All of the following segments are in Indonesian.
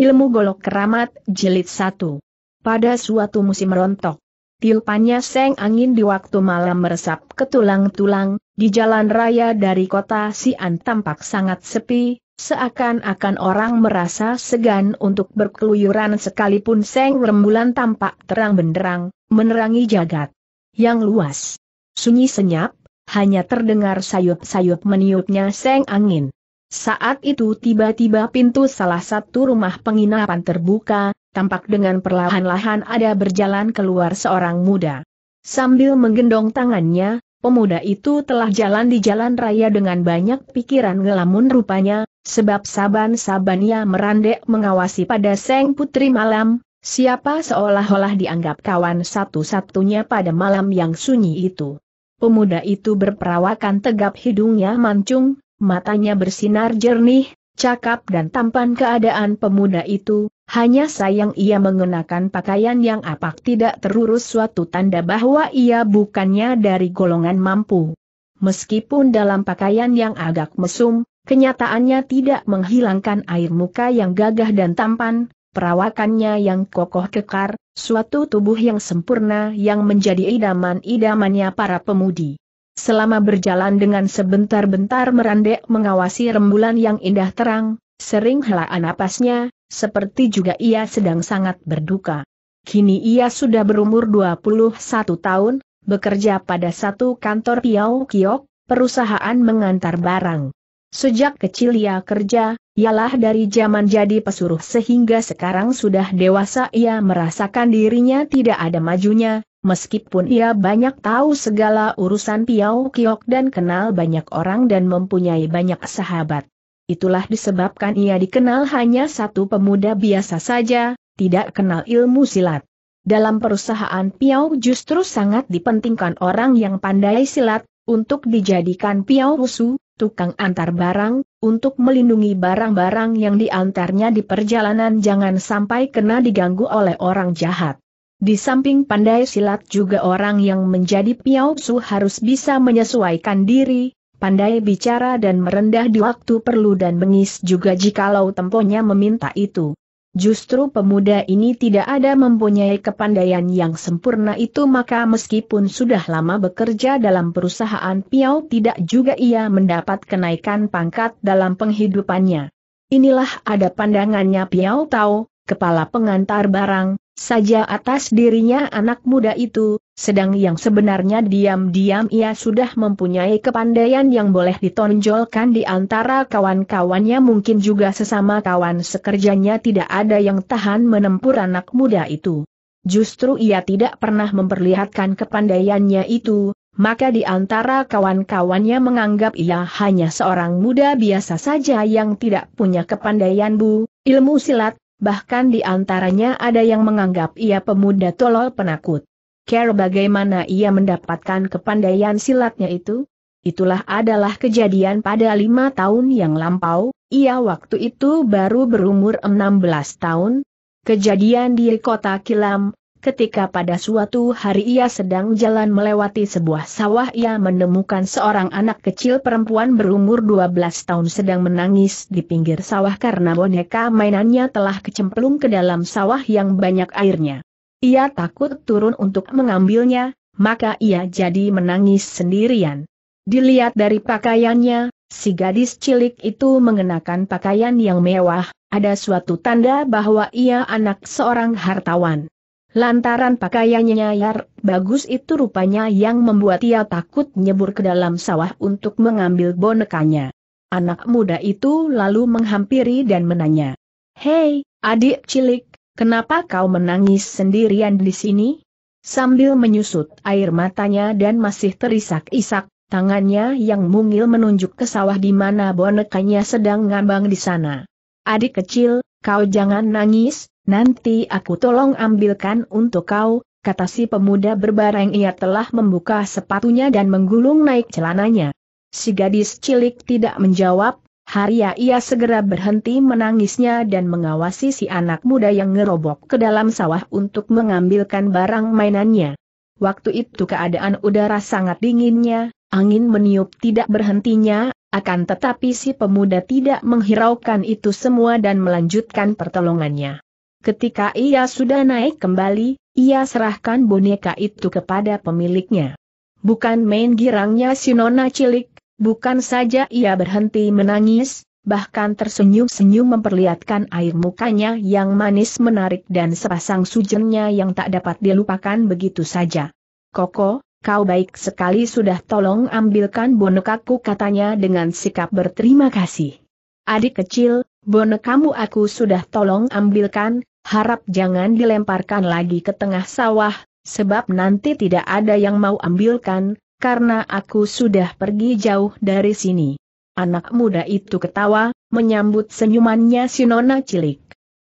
Ilmu Golok Keramat, Jilid 1. Pada suatu musim rontok, tiupannya seng angin di waktu malam meresap ke tulang-tulang, di jalan raya dari kota Sian tampak sangat sepi, seakan-akan orang merasa segan untuk berkeluyuran sekalipun seng rembulan tampak terang benderang, menerangi jagat yang luas. Sunyi senyap, hanya terdengar sayup-sayup meniupnya seng angin. Saat itu tiba-tiba pintu salah satu rumah penginapan terbuka, tampak dengan perlahan-lahan ada berjalan keluar seorang muda. Sambil menggendong tangannya, pemuda itu telah jalan di jalan raya dengan banyak pikiran ngelamun rupanya, sebab saban-sabannya merandek mengawasi pada Seng Putri Malam, siapa seolah-olah dianggap kawan satu-satunya pada malam yang sunyi itu. Pemuda itu berperawakan tegap hidungnya mancung, matanya bersinar jernih, cakap dan tampan keadaan pemuda itu, hanya sayang ia mengenakan pakaian yang apak tidak terurus suatu tanda bahwa ia bukannya dari golongan mampu. Meskipun dalam pakaian yang agak mesum, kenyataannya tidak menghilangkan air muka yang gagah dan tampan, perawakannya yang kokoh kekar, suatu tubuh yang sempurna yang menjadi idaman-idamannya para pemudi. Selama berjalan dengan sebentar-bentar merandek mengawasi rembulan yang indah terang, sering helaan napasnya, seperti juga ia sedang sangat berduka. Kini ia sudah berumur 21 tahun, bekerja pada satu kantor Piau Kiok, perusahaan mengantar barang. Sejak kecil ia kerja, ialah dari zaman jadi pesuruh sehingga sekarang sudah dewasa ia merasakan dirinya tidak ada majunya, Meskipun ia banyak tahu segala urusan Piau Kiok dan kenal banyak orang dan mempunyai banyak sahabat. Itulah disebabkan ia dikenal hanya satu pemuda biasa saja, tidak kenal ilmu silat. Dalam perusahaan Piau justru sangat dipentingkan orang yang pandai silat, untuk dijadikan Piau Rusu, tukang antar barang, untuk melindungi barang-barang yang diantarnya di perjalanan jangan sampai kena diganggu oleh orang jahat. Di samping pandai silat juga orang yang menjadi piau Su harus bisa menyesuaikan diri, pandai bicara dan merendah di waktu perlu dan bengis juga jikalau temponya meminta itu. Justru pemuda ini tidak ada mempunyai kepandaian yang sempurna itu maka meskipun sudah lama bekerja dalam perusahaan Piau tidak juga ia mendapat kenaikan pangkat dalam penghidupannya. Inilah ada pandangannya Piau tahu, kepala pengantar barang, saja atas dirinya anak muda itu, sedang yang sebenarnya diam-diam ia sudah mempunyai kepandaian yang boleh ditonjolkan di antara kawan-kawannya mungkin juga sesama kawan sekerjanya tidak ada yang tahan menempur anak muda itu. Justru ia tidak pernah memperlihatkan kepandaiannya itu, maka di antara kawan-kawannya menganggap ia hanya seorang muda biasa saja yang tidak punya kepandaian bu, ilmu silat, bahkan di antaranya ada yang menganggap ia pemuda tolol penakut. Care bagaimana ia mendapatkan kepandaian silatnya itu? Itulah adalah kejadian pada lima tahun yang lampau, ia waktu itu baru berumur 16 tahun. Kejadian di kota Kilam, Ketika pada suatu hari ia sedang jalan melewati sebuah sawah ia menemukan seorang anak kecil perempuan berumur 12 tahun sedang menangis di pinggir sawah karena boneka mainannya telah kecemplung ke dalam sawah yang banyak airnya. Ia takut turun untuk mengambilnya, maka ia jadi menangis sendirian. Dilihat dari pakaiannya, si gadis cilik itu mengenakan pakaian yang mewah, ada suatu tanda bahwa ia anak seorang hartawan. Lantaran pakaiannya nyayar, bagus itu rupanya yang membuat ia takut nyebur ke dalam sawah untuk mengambil bonekanya. Anak muda itu lalu menghampiri dan menanya, Hei, adik cilik, kenapa kau menangis sendirian di sini? Sambil menyusut air matanya dan masih terisak-isak, tangannya yang mungil menunjuk ke sawah di mana bonekanya sedang ngambang di sana. Adik kecil, kau jangan nangis, Nanti aku tolong ambilkan untuk kau, kata si pemuda berbareng ia telah membuka sepatunya dan menggulung naik celananya. Si gadis cilik tidak menjawab, Haria ya ia segera berhenti menangisnya dan mengawasi si anak muda yang ngerobok ke dalam sawah untuk mengambilkan barang mainannya. Waktu itu keadaan udara sangat dinginnya, angin meniup tidak berhentinya, akan tetapi si pemuda tidak menghiraukan itu semua dan melanjutkan pertolongannya. Ketika ia sudah naik kembali, ia serahkan boneka itu kepada pemiliknya. Bukan main girangnya si nona cilik, bukan saja ia berhenti menangis, bahkan tersenyum-senyum memperlihatkan air mukanya yang manis menarik dan sepasang sujennya yang tak dapat dilupakan begitu saja. Koko, kau baik sekali sudah tolong ambilkan bonekaku katanya dengan sikap berterima kasih. Adik kecil, bonekamu aku sudah tolong ambilkan, harap jangan dilemparkan lagi ke tengah sawah, sebab nanti tidak ada yang mau ambilkan, karena aku sudah pergi jauh dari sini. Anak muda itu ketawa, menyambut senyumannya si nona cilik.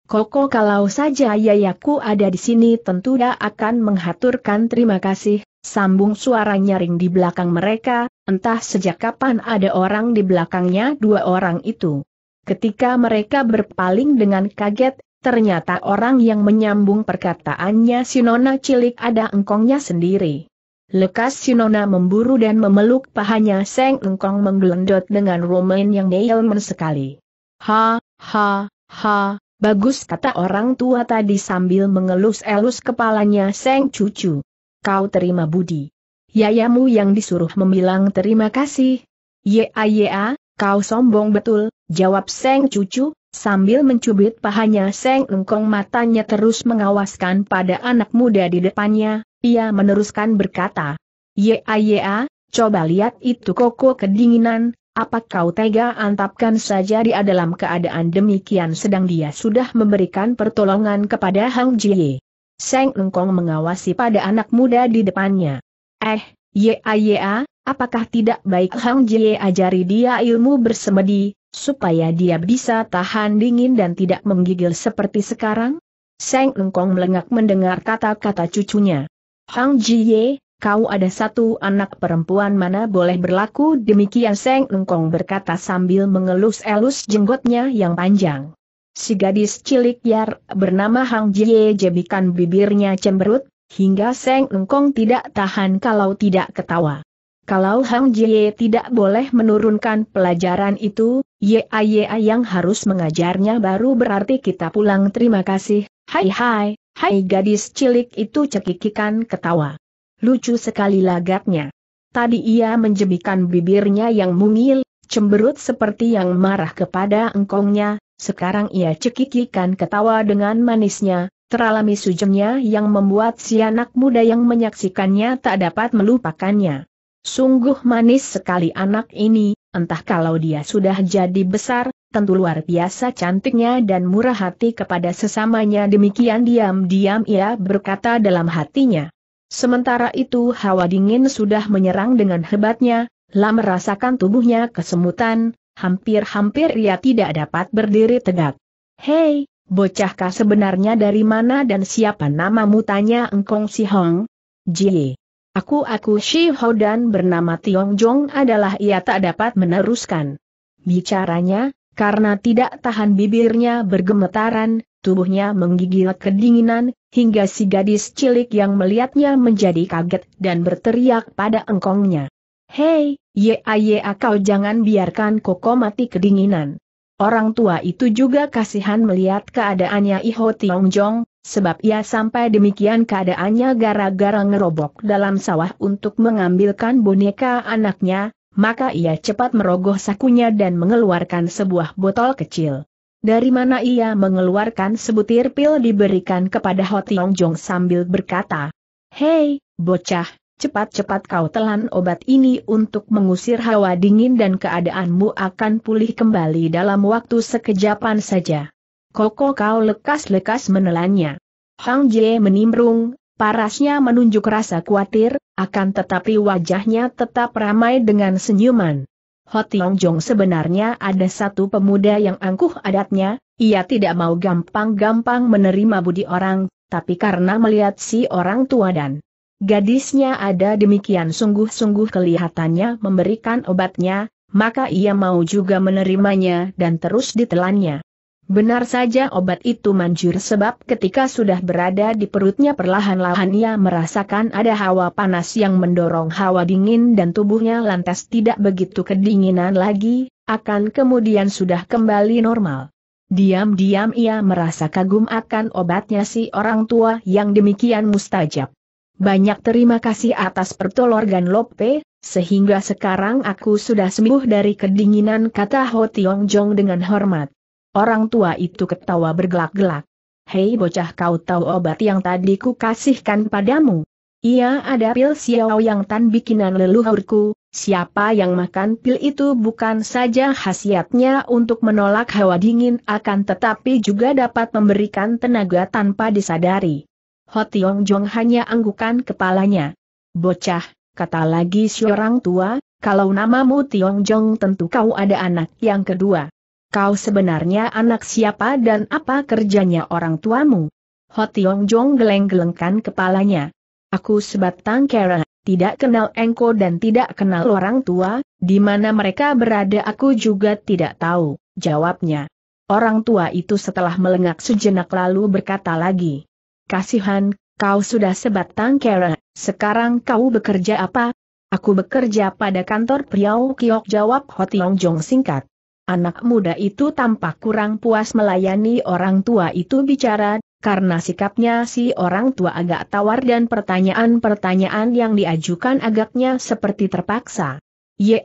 Koko kalau saja yayaku ada di sini tentu dia akan menghaturkan terima kasih, sambung suara nyaring di belakang mereka, entah sejak kapan ada orang di belakangnya dua orang itu. Ketika mereka berpaling dengan kaget, Ternyata orang yang menyambung perkataannya Sinona cilik ada engkongnya sendiri. Lekas Sinona memburu dan memeluk pahanya Seng Engkong menggelendot dengan romain yang neilmen sekali. Ha, ha, ha, bagus kata orang tua tadi sambil mengelus-elus kepalanya Seng Cucu. Kau terima budi. Yayamu yang disuruh membilang terima kasih. Ya ya, kau sombong betul, jawab Seng Cucu, Sambil mencubit pahanya Seng Engkong matanya terus mengawaskan pada anak muda di depannya, ia meneruskan berkata, Ya ya, coba lihat itu koko kedinginan, apa kau tega antapkan saja dia dalam keadaan demikian sedang dia sudah memberikan pertolongan kepada Hang Jie. Seng Engkong mengawasi pada anak muda di depannya. Eh, ya ya, Apakah tidak baik Hang Jie ajari dia ilmu bersemedi, supaya dia bisa tahan dingin dan tidak menggigil seperti sekarang? Seng Engkong melengak mendengar kata-kata cucunya. Hang Jie, kau ada satu anak perempuan mana boleh berlaku demikian Seng Engkong berkata sambil mengelus-elus jenggotnya yang panjang. Si gadis cilik Yar bernama Hang Jie jebikan bibirnya cemberut, hingga Seng Engkong tidak tahan kalau tidak ketawa. Kalau Hang Jie tidak boleh menurunkan pelajaran itu, Ye Aye yang harus mengajarnya baru berarti kita pulang terima kasih, hai hai, hai gadis cilik itu cekikikan ketawa. Lucu sekali lagatnya. Tadi ia menjebikan bibirnya yang mungil, cemberut seperti yang marah kepada engkongnya, sekarang ia cekikikan ketawa dengan manisnya, teralami sujengnya yang membuat si anak muda yang menyaksikannya tak dapat melupakannya. Sungguh manis sekali anak ini, entah kalau dia sudah jadi besar, tentu luar biasa cantiknya dan murah hati kepada sesamanya demikian diam-diam ia berkata dalam hatinya. Sementara itu hawa dingin sudah menyerang dengan hebatnya, lah merasakan tubuhnya kesemutan, hampir-hampir ia tidak dapat berdiri tegak. Hei, bocahkah sebenarnya dari mana dan siapa namamu tanya engkong si Hong? Jie. Aku aku Shi Ho dan bernama Tiong Jong adalah ia tak dapat meneruskan. Bicaranya, karena tidak tahan bibirnya bergemetaran, tubuhnya menggigil kedinginan, hingga si gadis cilik yang melihatnya menjadi kaget dan berteriak pada engkongnya. Hei, ye aye, kau jangan biarkan koko mati kedinginan. Orang tua itu juga kasihan melihat keadaannya Iho Tiong Jong, sebab ia sampai demikian keadaannya gara-gara ngerobok dalam sawah untuk mengambilkan boneka anaknya, maka ia cepat merogoh sakunya dan mengeluarkan sebuah botol kecil. Dari mana ia mengeluarkan sebutir pil diberikan kepada Ho Tiong Jong sambil berkata, Hei, bocah, cepat-cepat kau telan obat ini untuk mengusir hawa dingin dan keadaanmu akan pulih kembali dalam waktu sekejapan saja. Koko kau lekas-lekas menelannya. Hang Jie menimbrung, parasnya menunjuk rasa khawatir, akan tetapi wajahnya tetap ramai dengan senyuman. Hotiong Jong sebenarnya ada satu pemuda yang angkuh adatnya, ia tidak mau gampang-gampang menerima budi orang, tapi karena melihat si orang tua dan Gadisnya ada demikian sungguh-sungguh kelihatannya memberikan obatnya, maka ia mau juga menerimanya dan terus ditelannya. Benar saja obat itu manjur sebab ketika sudah berada di perutnya perlahan-lahan ia merasakan ada hawa panas yang mendorong hawa dingin dan tubuhnya lantas tidak begitu kedinginan lagi, akan kemudian sudah kembali normal. Diam-diam ia merasa kagum akan obatnya si orang tua yang demikian mustajab. Banyak terima kasih atas pertolongan Lope, sehingga sekarang aku sudah sembuh dari kedinginan kata Ho Tiong Jong dengan hormat. Orang tua itu ketawa bergelak-gelak. Hei bocah kau tahu obat yang tadi ku kasihkan padamu. Ia ada pil siau yang tan bikinan leluhurku, siapa yang makan pil itu bukan saja khasiatnya untuk menolak hawa dingin akan tetapi juga dapat memberikan tenaga tanpa disadari. Ho Tiong Jong hanya anggukan kepalanya. Bocah, kata lagi si orang tua, kalau namamu Tiong Jong tentu kau ada anak yang kedua. Kau sebenarnya anak siapa dan apa kerjanya orang tuamu? Ho Tiong Jong geleng-gelengkan kepalanya. Aku sebatang kera, tidak kenal engko dan tidak kenal orang tua, di mana mereka berada aku juga tidak tahu, jawabnya. Orang tua itu setelah melengak sejenak lalu berkata lagi kasihan, kau sudah sebatang kera, sekarang kau bekerja apa? Aku bekerja pada kantor Priau Kiok jawab Ho Tiong Jong singkat. Anak muda itu tampak kurang puas melayani orang tua itu bicara, karena sikapnya si orang tua agak tawar dan pertanyaan-pertanyaan yang diajukan agaknya seperti terpaksa. Ya,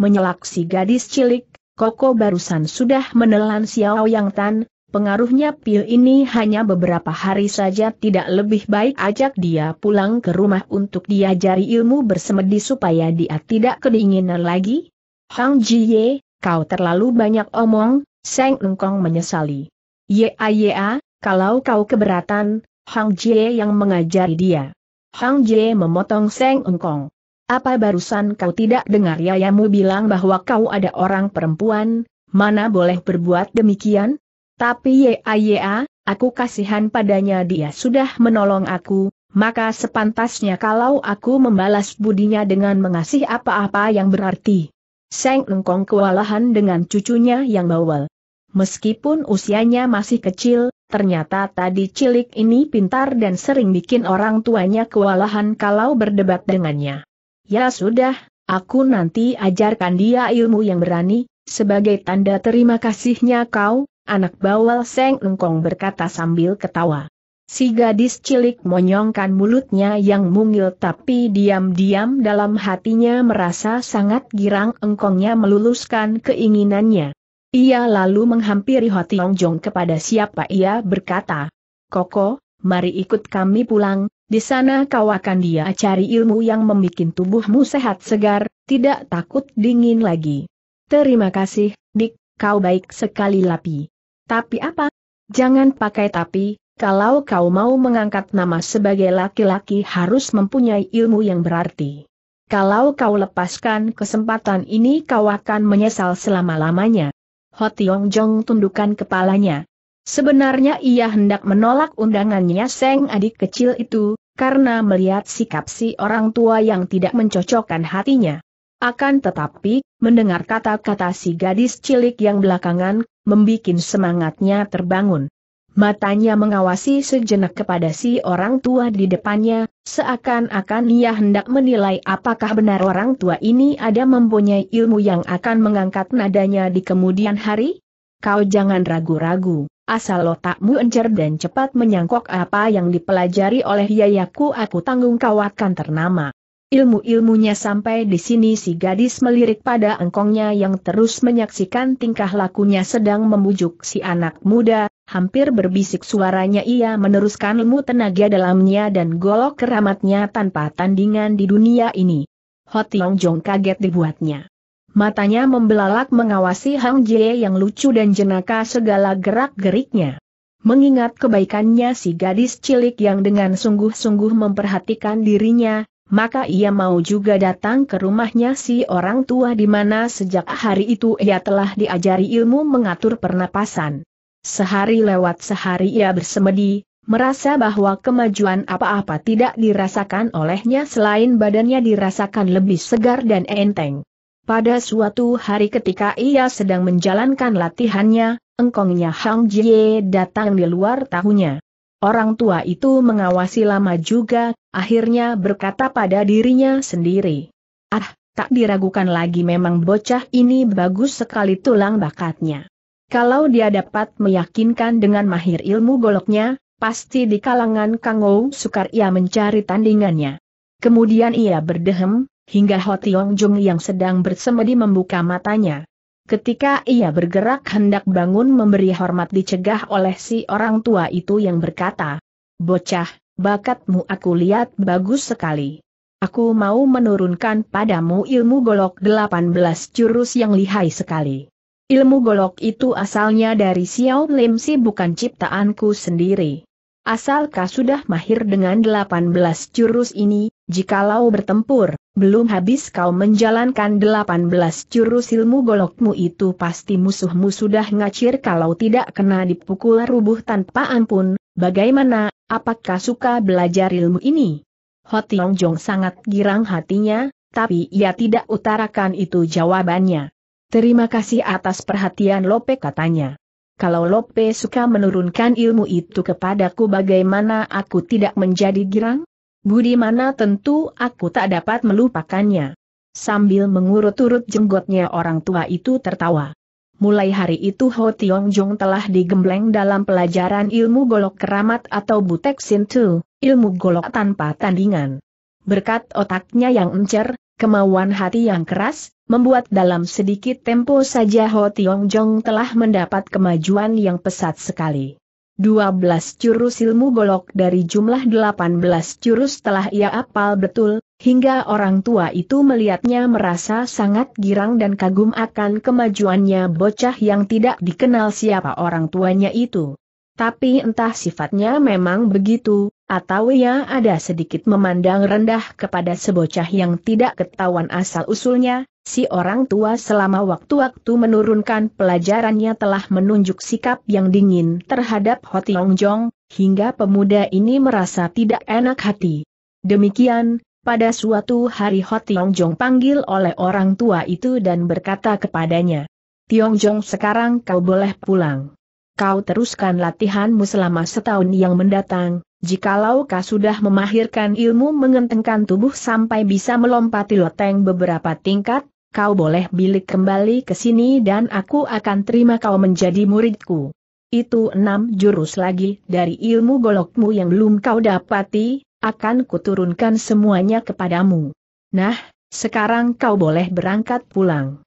menyelak si gadis cilik, Koko barusan sudah menelan Xiao Yang Tan, Pengaruhnya pil ini hanya beberapa hari saja tidak lebih baik ajak dia pulang ke rumah untuk diajari ilmu bersemedi supaya dia tidak kedinginan lagi. Hang Jie, kau terlalu banyak omong, Seng Engkong menyesali. Ya ya, kalau kau keberatan, Hang Jie yang mengajari dia. Hang Jie memotong Seng Engkong. Apa barusan kau tidak dengar yayamu bilang bahwa kau ada orang perempuan, mana boleh berbuat demikian? Tapi ya ya, aku kasihan padanya dia sudah menolong aku, maka sepantasnya kalau aku membalas budinya dengan mengasih apa-apa yang berarti. Seng Engkong kewalahan dengan cucunya yang bawel. Meskipun usianya masih kecil, ternyata tadi cilik ini pintar dan sering bikin orang tuanya kewalahan kalau berdebat dengannya. Ya sudah, aku nanti ajarkan dia ilmu yang berani, sebagai tanda terima kasihnya kau, anak bawal Seng Engkong berkata sambil ketawa. Si gadis cilik monyongkan mulutnya yang mungil tapi diam-diam dalam hatinya merasa sangat girang engkongnya meluluskan keinginannya. Ia lalu menghampiri Hotiong Jong kepada siapa ia berkata, Koko, mari ikut kami pulang, di sana kau akan dia cari ilmu yang membuat tubuhmu sehat segar, tidak takut dingin lagi. Terima kasih, Dik, kau baik sekali Lapi. Tapi apa? Jangan pakai tapi, kalau kau mau mengangkat nama sebagai laki-laki harus mempunyai ilmu yang berarti. Kalau kau lepaskan kesempatan ini kau akan menyesal selama-lamanya. Ho Tiong Jong tundukkan kepalanya. Sebenarnya ia hendak menolak undangannya Seng adik kecil itu, karena melihat sikap si orang tua yang tidak mencocokkan hatinya. Akan tetapi, mendengar kata-kata si gadis cilik yang belakangan, membuat semangatnya terbangun. Matanya mengawasi sejenak kepada si orang tua di depannya, seakan-akan ia hendak menilai apakah benar orang tua ini ada mempunyai ilmu yang akan mengangkat nadanya di kemudian hari? Kau jangan ragu-ragu, asal otakmu encer dan cepat menyangkok apa yang dipelajari oleh Yayaku aku tanggung kau ternama ilmu-ilmunya sampai di sini si gadis melirik pada engkongnya yang terus menyaksikan tingkah lakunya sedang membujuk si anak muda, hampir berbisik suaranya ia meneruskan ilmu tenaga dalamnya dan golok keramatnya tanpa tandingan di dunia ini. Hotiong Jong kaget dibuatnya. Matanya membelalak mengawasi Hang Jie yang lucu dan jenaka segala gerak-geriknya. Mengingat kebaikannya si gadis cilik yang dengan sungguh-sungguh memperhatikan dirinya, maka ia mau juga datang ke rumahnya si orang tua di mana sejak hari itu ia telah diajari ilmu mengatur pernapasan. Sehari lewat sehari ia bersemedi, merasa bahwa kemajuan apa-apa tidak dirasakan olehnya selain badannya dirasakan lebih segar dan enteng. Pada suatu hari ketika ia sedang menjalankan latihannya, engkongnya Hang Jie datang di luar tahunya. Orang tua itu mengawasi lama juga, akhirnya berkata pada dirinya sendiri. Ah, tak diragukan lagi memang bocah ini bagus sekali tulang bakatnya. Kalau dia dapat meyakinkan dengan mahir ilmu goloknya, pasti di kalangan Kangou sukar ia mencari tandingannya. Kemudian ia berdehem, hingga Ho Tiong Jung yang sedang bersemedi membuka matanya. Ketika ia bergerak hendak bangun memberi hormat dicegah oleh si orang tua itu yang berkata, Bocah, bakatmu aku lihat bagus sekali. Aku mau menurunkan padamu ilmu golok 18 jurus yang lihai sekali. Ilmu golok itu asalnya dari Xiao Lim Si bukan ciptaanku sendiri. Asalkah sudah mahir dengan 18 jurus ini, jikalau bertempur, belum habis kau menjalankan 18 jurus ilmu golokmu itu pasti musuhmu sudah ngacir kalau tidak kena dipukul rubuh tanpa ampun, bagaimana, apakah suka belajar ilmu ini? Ho Tiong Jong sangat girang hatinya, tapi ia tidak utarakan itu jawabannya. Terima kasih atas perhatian Lope katanya. Kalau Lope suka menurunkan ilmu itu kepadaku bagaimana aku tidak menjadi girang? Budi mana tentu aku tak dapat melupakannya. Sambil mengurut-urut jenggotnya orang tua itu tertawa. Mulai hari itu Ho Tiong Jong telah digembleng dalam pelajaran ilmu golok keramat atau butek sintu, ilmu golok tanpa tandingan. Berkat otaknya yang encer, kemauan hati yang keras, membuat dalam sedikit tempo saja Ho Tiong Jong telah mendapat kemajuan yang pesat sekali. 12 jurus ilmu golok dari jumlah 18 jurus telah ia apal betul, hingga orang tua itu melihatnya merasa sangat girang dan kagum akan kemajuannya bocah yang tidak dikenal siapa orang tuanya itu. Tapi entah sifatnya memang begitu, atau ia ya ada sedikit memandang rendah kepada sebocah yang tidak ketahuan asal-usulnya, si orang tua selama waktu-waktu menurunkan pelajarannya telah menunjuk sikap yang dingin terhadap Hotiong Jong, hingga pemuda ini merasa tidak enak hati. Demikian, pada suatu hari Hotiong Jong panggil oleh orang tua itu dan berkata kepadanya, Tiong Jong sekarang kau boleh pulang kau teruskan latihanmu selama setahun yang mendatang, jikalau kau sudah memahirkan ilmu mengentengkan tubuh sampai bisa melompati loteng beberapa tingkat, kau boleh bilik kembali ke sini dan aku akan terima kau menjadi muridku. Itu enam jurus lagi dari ilmu golokmu yang belum kau dapati, akan kuturunkan semuanya kepadamu. Nah, sekarang kau boleh berangkat pulang.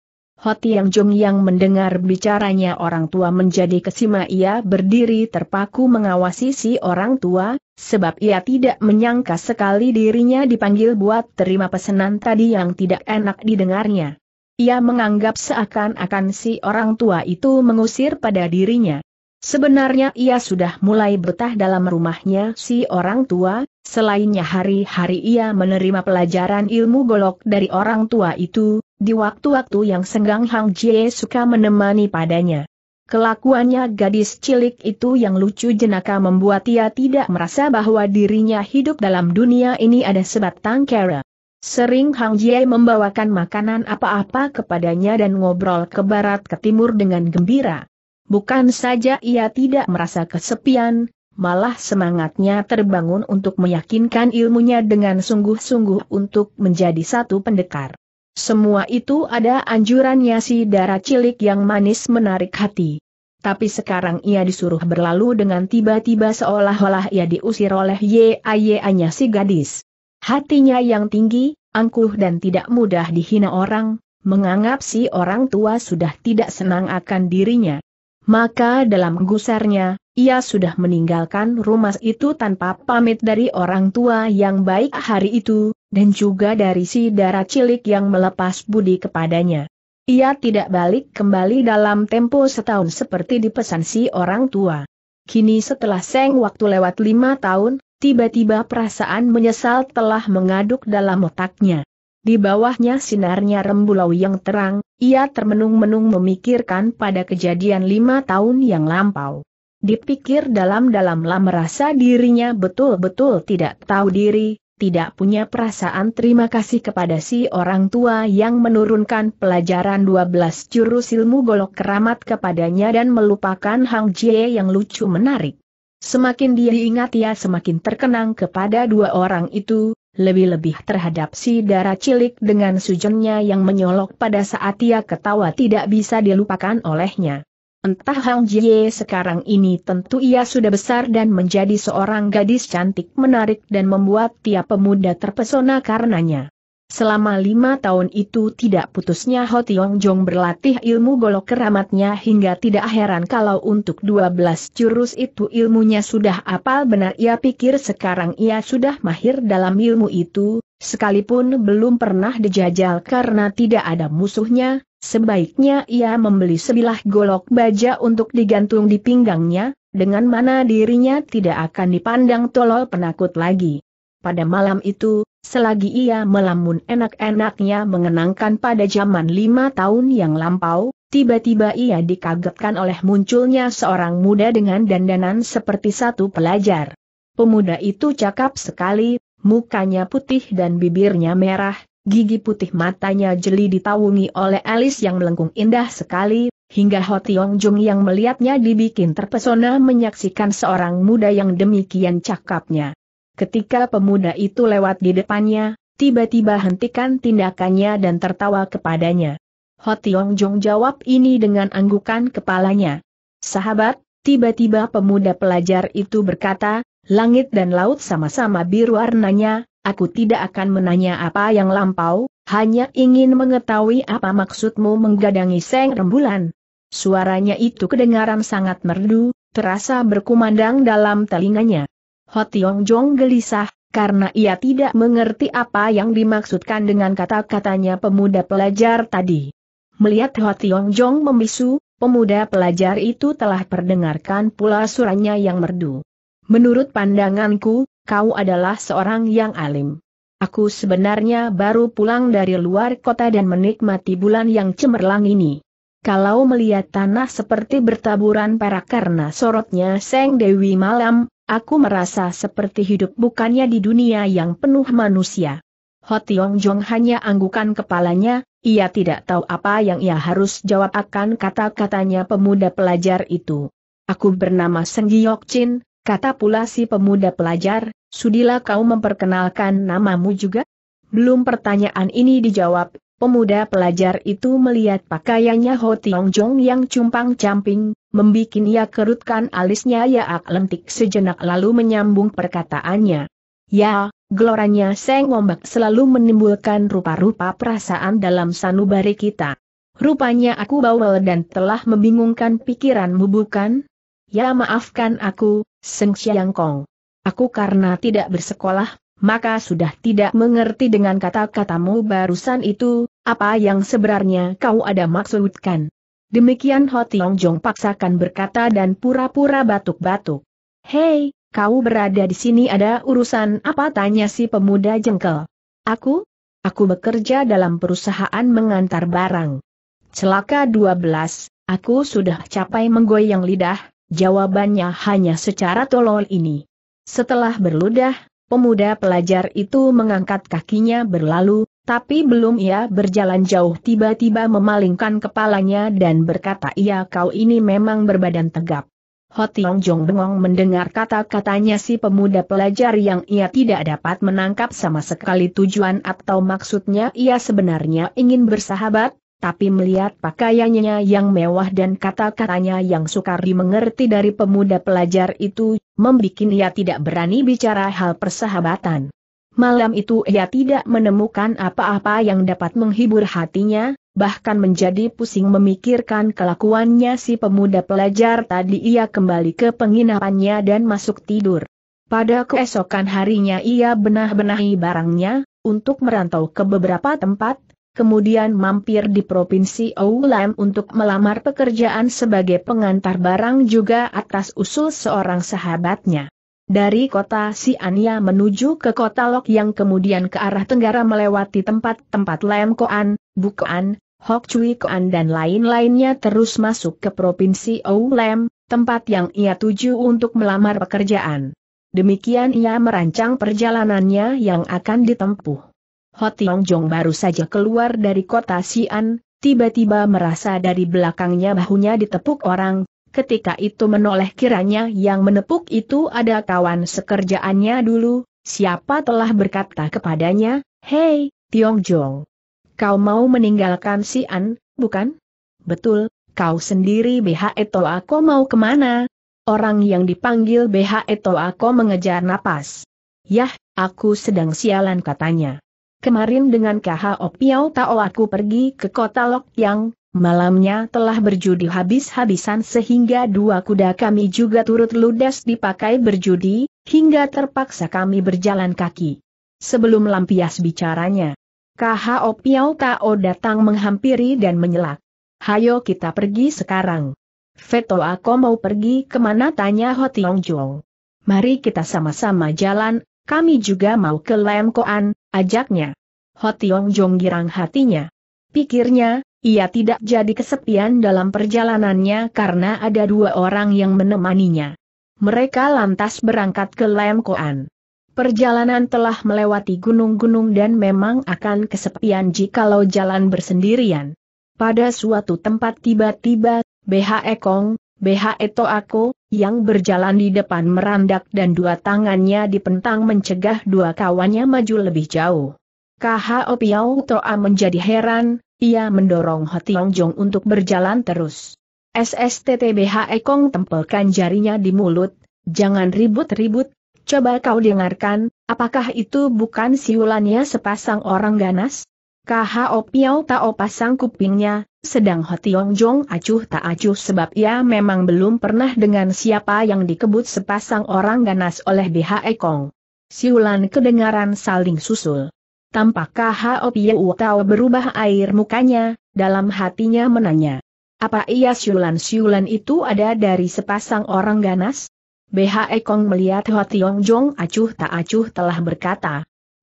Yang Jong yang mendengar bicaranya orang tua menjadi kesima ia berdiri terpaku mengawasi si orang tua, sebab ia tidak menyangka sekali dirinya dipanggil buat terima pesanan tadi yang tidak enak didengarnya. Ia menganggap seakan-akan si orang tua itu mengusir pada dirinya. Sebenarnya ia sudah mulai betah dalam rumahnya si orang tua, selainnya hari-hari ia menerima pelajaran ilmu golok dari orang tua itu, di waktu-waktu yang senggang Hang Jie suka menemani padanya. Kelakuannya gadis cilik itu yang lucu jenaka membuat ia tidak merasa bahwa dirinya hidup dalam dunia ini ada sebatang kera. Sering Hang Jie membawakan makanan apa-apa kepadanya dan ngobrol ke barat ke timur dengan gembira. Bukan saja ia tidak merasa kesepian, malah semangatnya terbangun untuk meyakinkan ilmunya dengan sungguh-sungguh untuk menjadi satu pendekar. Semua itu ada anjurannya si darah cilik yang manis menarik hati. Tapi sekarang ia disuruh berlalu dengan tiba-tiba seolah-olah ia diusir oleh YAYA-nya si gadis. Hatinya yang tinggi, angkuh dan tidak mudah dihina orang, menganggap si orang tua sudah tidak senang akan dirinya maka dalam gusarnya, ia sudah meninggalkan rumah itu tanpa pamit dari orang tua yang baik hari itu, dan juga dari si darah cilik yang melepas budi kepadanya. Ia tidak balik kembali dalam tempo setahun seperti dipesan si orang tua. Kini setelah seng waktu lewat lima tahun, tiba-tiba perasaan menyesal telah mengaduk dalam otaknya. Di bawahnya sinarnya rembulau yang terang, ia termenung-menung memikirkan pada kejadian lima tahun yang lampau. Dipikir dalam-dalamlah merasa dirinya betul-betul tidak tahu diri, tidak punya perasaan terima kasih kepada si orang tua yang menurunkan pelajaran 12 jurus ilmu golok keramat kepadanya dan melupakan Hang Jie yang lucu menarik. Semakin dia ingat ia semakin terkenang kepada dua orang itu, lebih-lebih terhadap si darah cilik dengan sujennya yang menyolok pada saat ia ketawa tidak bisa dilupakan olehnya. Entah Hang Jie sekarang ini tentu ia sudah besar dan menjadi seorang gadis cantik menarik dan membuat tiap pemuda terpesona karenanya. Selama lima tahun itu tidak putusnya Ho Tiong Jong berlatih ilmu golok keramatnya hingga tidak heran kalau untuk dua belas jurus itu ilmunya sudah apal benar ia pikir sekarang ia sudah mahir dalam ilmu itu, sekalipun belum pernah dijajal karena tidak ada musuhnya, sebaiknya ia membeli sebilah golok baja untuk digantung di pinggangnya, dengan mana dirinya tidak akan dipandang tolol penakut lagi. Pada malam itu, Selagi ia melamun enak-enaknya mengenangkan pada zaman lima tahun yang lampau, tiba-tiba ia dikagetkan oleh munculnya seorang muda dengan dandanan seperti satu pelajar. Pemuda itu cakap sekali, mukanya putih dan bibirnya merah, gigi putih matanya jeli ditawungi oleh alis yang melengkung indah sekali, hingga Ho Tiong Jung yang melihatnya dibikin terpesona menyaksikan seorang muda yang demikian cakapnya. Ketika pemuda itu lewat di depannya, tiba-tiba hentikan tindakannya dan tertawa kepadanya. Ho Tiong Jong jawab ini dengan anggukan kepalanya. Sahabat, tiba-tiba pemuda pelajar itu berkata, langit dan laut sama-sama biru warnanya, aku tidak akan menanya apa yang lampau, hanya ingin mengetahui apa maksudmu menggadangi seng rembulan. Suaranya itu kedengaran sangat merdu, terasa berkumandang dalam telinganya. Hotiong Jong gelisah, karena ia tidak mengerti apa yang dimaksudkan dengan kata-katanya pemuda pelajar tadi. Melihat Hotiong Jong membisu, pemuda pelajar itu telah perdengarkan pula suaranya yang merdu. Menurut pandanganku, kau adalah seorang yang alim. Aku sebenarnya baru pulang dari luar kota dan menikmati bulan yang cemerlang ini. Kalau melihat tanah seperti bertaburan perak karena sorotnya Seng Dewi malam, aku merasa seperti hidup bukannya di dunia yang penuh manusia. Ho Tiong Jong hanya anggukan kepalanya, ia tidak tahu apa yang ia harus jawab akan kata-katanya pemuda pelajar itu. Aku bernama Seng Giok Chin, kata pula si pemuda pelajar, sudilah kau memperkenalkan namamu juga? Belum pertanyaan ini dijawab, pemuda pelajar itu melihat pakaiannya Ho Tiong Jong yang cumpang-camping, membikin ia kerutkan alisnya Yaak lentik sejenak lalu menyambung perkataannya. Ya, geloranya Seng Ombak selalu menimbulkan rupa-rupa perasaan dalam sanubari kita. Rupanya aku bawel dan telah membingungkan pikiranmu bukan? Ya maafkan aku, Seng Xiang Kong. Aku karena tidak bersekolah, maka sudah tidak mengerti dengan kata-katamu barusan itu, apa yang sebenarnya kau ada maksudkan. Demikian Ho Tiong Jong paksakan berkata dan pura-pura batuk-batuk. Hei, kau berada di sini ada urusan apa tanya si pemuda jengkel. Aku? Aku bekerja dalam perusahaan mengantar barang. Celaka 12, aku sudah capai menggoyang lidah, jawabannya hanya secara tolol ini. Setelah berludah, pemuda pelajar itu mengangkat kakinya berlalu, tapi belum ia berjalan jauh tiba-tiba memalingkan kepalanya dan berkata iya kau ini memang berbadan tegap. Hotiong Jong Bengong mendengar kata-katanya si pemuda pelajar yang ia tidak dapat menangkap sama sekali tujuan atau maksudnya ia sebenarnya ingin bersahabat, tapi melihat pakaiannya yang mewah dan kata-katanya yang sukar dimengerti dari pemuda pelajar itu, membuat ia tidak berani bicara hal persahabatan. Malam itu ia tidak menemukan apa-apa yang dapat menghibur hatinya, bahkan menjadi pusing memikirkan kelakuannya si pemuda pelajar tadi ia kembali ke penginapannya dan masuk tidur. Pada keesokan harinya ia benah-benahi barangnya, untuk merantau ke beberapa tempat, kemudian mampir di Provinsi Oulam untuk melamar pekerjaan sebagai pengantar barang juga atas usul seorang sahabatnya. Dari kota Siania menuju ke kota Lok yang kemudian ke arah tenggara melewati tempat-tempat Lem Koan, Bukoan, Hok Cui Koan dan lain-lainnya terus masuk ke Provinsi Ou Lem, tempat yang ia tuju untuk melamar pekerjaan. Demikian ia merancang perjalanannya yang akan ditempuh. Hotiong Jong baru saja keluar dari kota Xi'an, tiba-tiba merasa dari belakangnya bahunya ditepuk orang, ketika itu menoleh kiranya yang menepuk itu ada kawan sekerjaannya dulu, siapa telah berkata kepadanya, Hei, tiong Jong. kau mau meninggalkan si An, bukan? Betul, kau sendiri BHE Toa aku mau kemana? Orang yang dipanggil BHE Toa aku mengejar napas. Yah, aku sedang sialan katanya. Kemarin dengan KHO Piao Tao aku pergi ke kota lok yang Malamnya telah berjudi habis-habisan sehingga dua kuda kami juga turut ludes dipakai berjudi, hingga terpaksa kami berjalan kaki. Sebelum lampias bicaranya, KHO Piao Tao datang menghampiri dan menyelak. Hayo kita pergi sekarang. Veto aku mau pergi kemana tanya Ho Tiong Jong. Mari kita sama-sama jalan, kami juga mau ke Lemkoan, ajaknya. Ho Tiong Jong girang hatinya. Pikirnya, ia tidak jadi kesepian dalam perjalanannya karena ada dua orang yang menemaninya. Mereka lantas berangkat ke Lemkoan. Perjalanan telah melewati gunung-gunung dan memang akan kesepian jikalau jalan bersendirian. Pada suatu tempat tiba-tiba, BHE Kong, BHE Toako, yang berjalan di depan merandak dan dua tangannya dipentang mencegah dua kawannya maju lebih jauh. KHO Piau Toa menjadi heran, ia mendorong Hotiong Jong untuk berjalan terus. SSTTBH Ekong tempelkan jarinya di mulut, jangan ribut-ribut, coba kau dengarkan, apakah itu bukan siulannya sepasang orang ganas? KHO Piao Tao pasang kupingnya, sedang Hotiong Jong acuh tak acuh sebab ia memang belum pernah dengan siapa yang dikebut sepasang orang ganas oleh BH Ekong. Siulan kedengaran saling susul. Tampakkah Hao Piu Tao berubah air mukanya, dalam hatinya menanya. Apa ia siulan-siulan itu ada dari sepasang orang ganas? BHE Kong melihat Ho Tiong Jong acuh tak acuh telah berkata.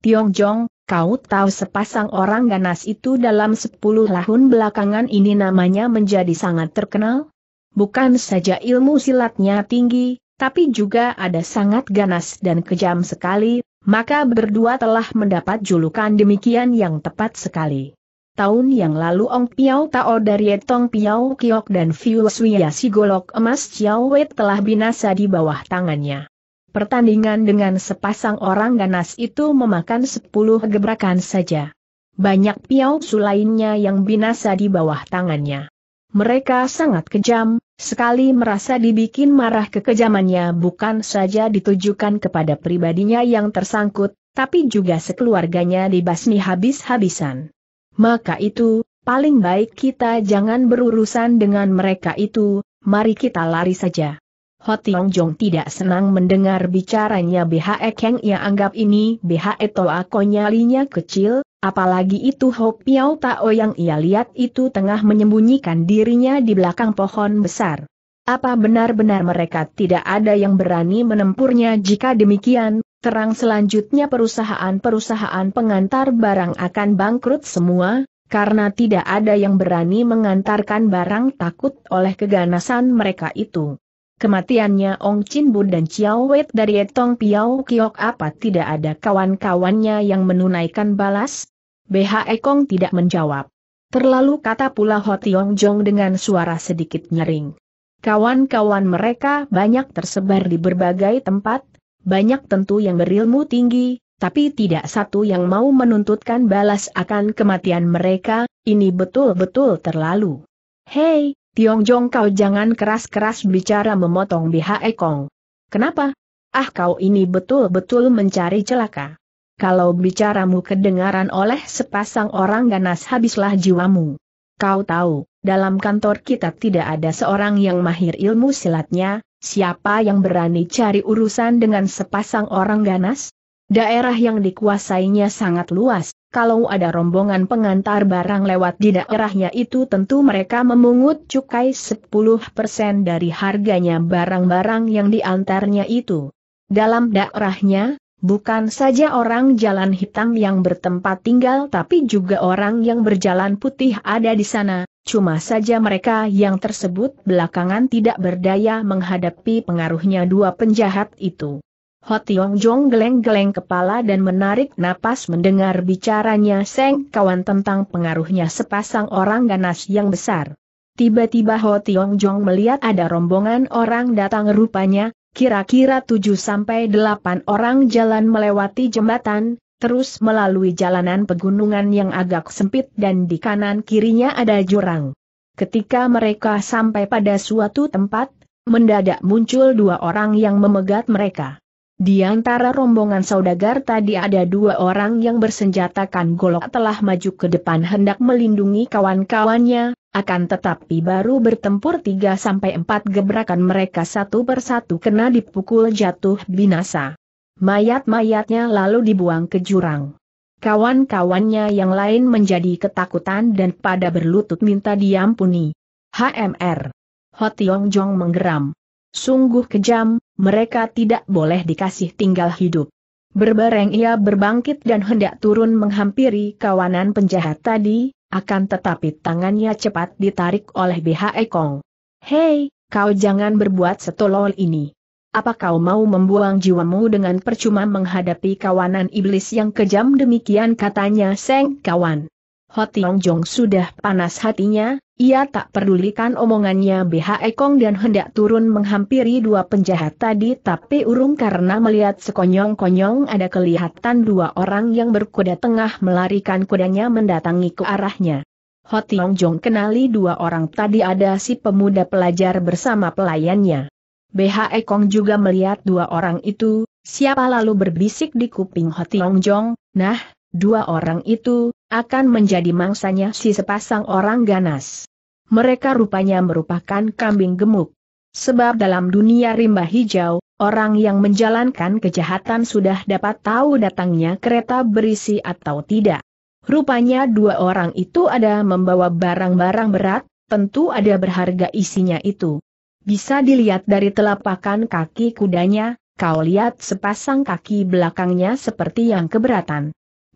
Tiong Jong, kau tahu sepasang orang ganas itu dalam sepuluh tahun belakangan ini namanya menjadi sangat terkenal? Bukan saja ilmu silatnya tinggi, tapi juga ada sangat ganas dan kejam sekali, maka berdua telah mendapat julukan demikian yang tepat sekali. Tahun yang lalu Ong Piao Tao dari Tong Piao Kiok dan Viu Suya si golok emas Chiao Wei telah binasa di bawah tangannya. Pertandingan dengan sepasang orang ganas itu memakan sepuluh gebrakan saja. Banyak Piao Su lainnya yang binasa di bawah tangannya. Mereka sangat kejam, sekali merasa dibikin marah kekejamannya bukan saja ditujukan kepada pribadinya yang tersangkut, tapi juga sekeluarganya dibasmi habis-habisan. Maka itu, paling baik kita jangan berurusan dengan mereka itu, mari kita lari saja. Tiong Jong tidak senang mendengar bicaranya BHE Kang ia anggap ini BHE Toa konyalinya kecil, Apalagi itu Ho Piao Tao yang ia lihat itu tengah menyembunyikan dirinya di belakang pohon besar. Apa benar-benar mereka tidak ada yang berani menempurnya jika demikian, terang selanjutnya perusahaan-perusahaan pengantar barang akan bangkrut semua, karena tidak ada yang berani mengantarkan barang takut oleh keganasan mereka itu. Kematiannya Ong Chin Bun dan Chiao Wei dari Etong Piao Kiok apa tidak ada kawan-kawannya yang menunaikan balas? BH Ekong tidak menjawab. Terlalu kata pula Ho Tiong Jong dengan suara sedikit nyering. Kawan-kawan mereka banyak tersebar di berbagai tempat, banyak tentu yang berilmu tinggi, tapi tidak satu yang mau menuntutkan balas akan kematian mereka, ini betul-betul terlalu. Hei, Tiong Jong, kau jangan keras-keras bicara memotong biha Kong. Kenapa? Ah kau ini betul-betul mencari celaka. Kalau bicaramu kedengaran oleh sepasang orang ganas habislah jiwamu. Kau tahu, dalam kantor kita tidak ada seorang yang mahir ilmu silatnya, siapa yang berani cari urusan dengan sepasang orang ganas? Daerah yang dikuasainya sangat luas, kalau ada rombongan pengantar barang lewat di daerahnya itu tentu mereka memungut cukai 10% dari harganya barang-barang yang diantarnya itu. Dalam daerahnya, bukan saja orang jalan hitam yang bertempat tinggal tapi juga orang yang berjalan putih ada di sana, cuma saja mereka yang tersebut belakangan tidak berdaya menghadapi pengaruhnya dua penjahat itu. Tiong Jong geleng-geleng kepala dan menarik napas mendengar bicaranya Seng kawan tentang pengaruhnya sepasang orang ganas yang besar. Tiba-tiba Tiong Jong melihat ada rombongan orang datang rupanya, kira-kira 7 sampai 8 orang jalan melewati jembatan, terus melalui jalanan pegunungan yang agak sempit dan di kanan kirinya ada jurang. Ketika mereka sampai pada suatu tempat, mendadak muncul dua orang yang memegat mereka. Di antara rombongan saudagar tadi ada dua orang yang bersenjatakan golok telah maju ke depan hendak melindungi kawan-kawannya, akan tetapi baru bertempur 3-4 gebrakan mereka satu persatu kena dipukul jatuh binasa. Mayat-mayatnya lalu dibuang ke jurang. Kawan-kawannya yang lain menjadi ketakutan dan pada berlutut minta diampuni. HMR. Hotiong Jong menggeram. Sungguh kejam, mereka tidak boleh dikasih tinggal hidup. Berbareng ia berbangkit dan hendak turun menghampiri kawanan penjahat tadi, akan tetapi tangannya cepat ditarik oleh BHE Kong. Hei, kau jangan berbuat setolol ini. Apa kau mau membuang jiwamu dengan percuma menghadapi kawanan iblis yang kejam demikian katanya Seng Kawan. Hoti Jong sudah panas hatinya, ia tak pedulikan omongannya BH Ekong dan hendak turun menghampiri dua penjahat tadi tapi urung karena melihat sekonyong-konyong ada kelihatan dua orang yang berkuda tengah melarikan kudanya mendatangi ke arahnya. Hoti Jong kenali dua orang tadi ada si pemuda pelajar bersama pelayannya. BH Ekong juga melihat dua orang itu, siapa lalu berbisik di kuping Hoti Jong, nah, dua orang itu, akan menjadi mangsanya si sepasang orang ganas. Mereka rupanya merupakan kambing gemuk. Sebab dalam dunia rimba hijau, orang yang menjalankan kejahatan sudah dapat tahu datangnya kereta berisi atau tidak. Rupanya dua orang itu ada membawa barang-barang berat, tentu ada berharga isinya itu. Bisa dilihat dari telapakan kaki kudanya, kau lihat sepasang kaki belakangnya seperti yang keberatan.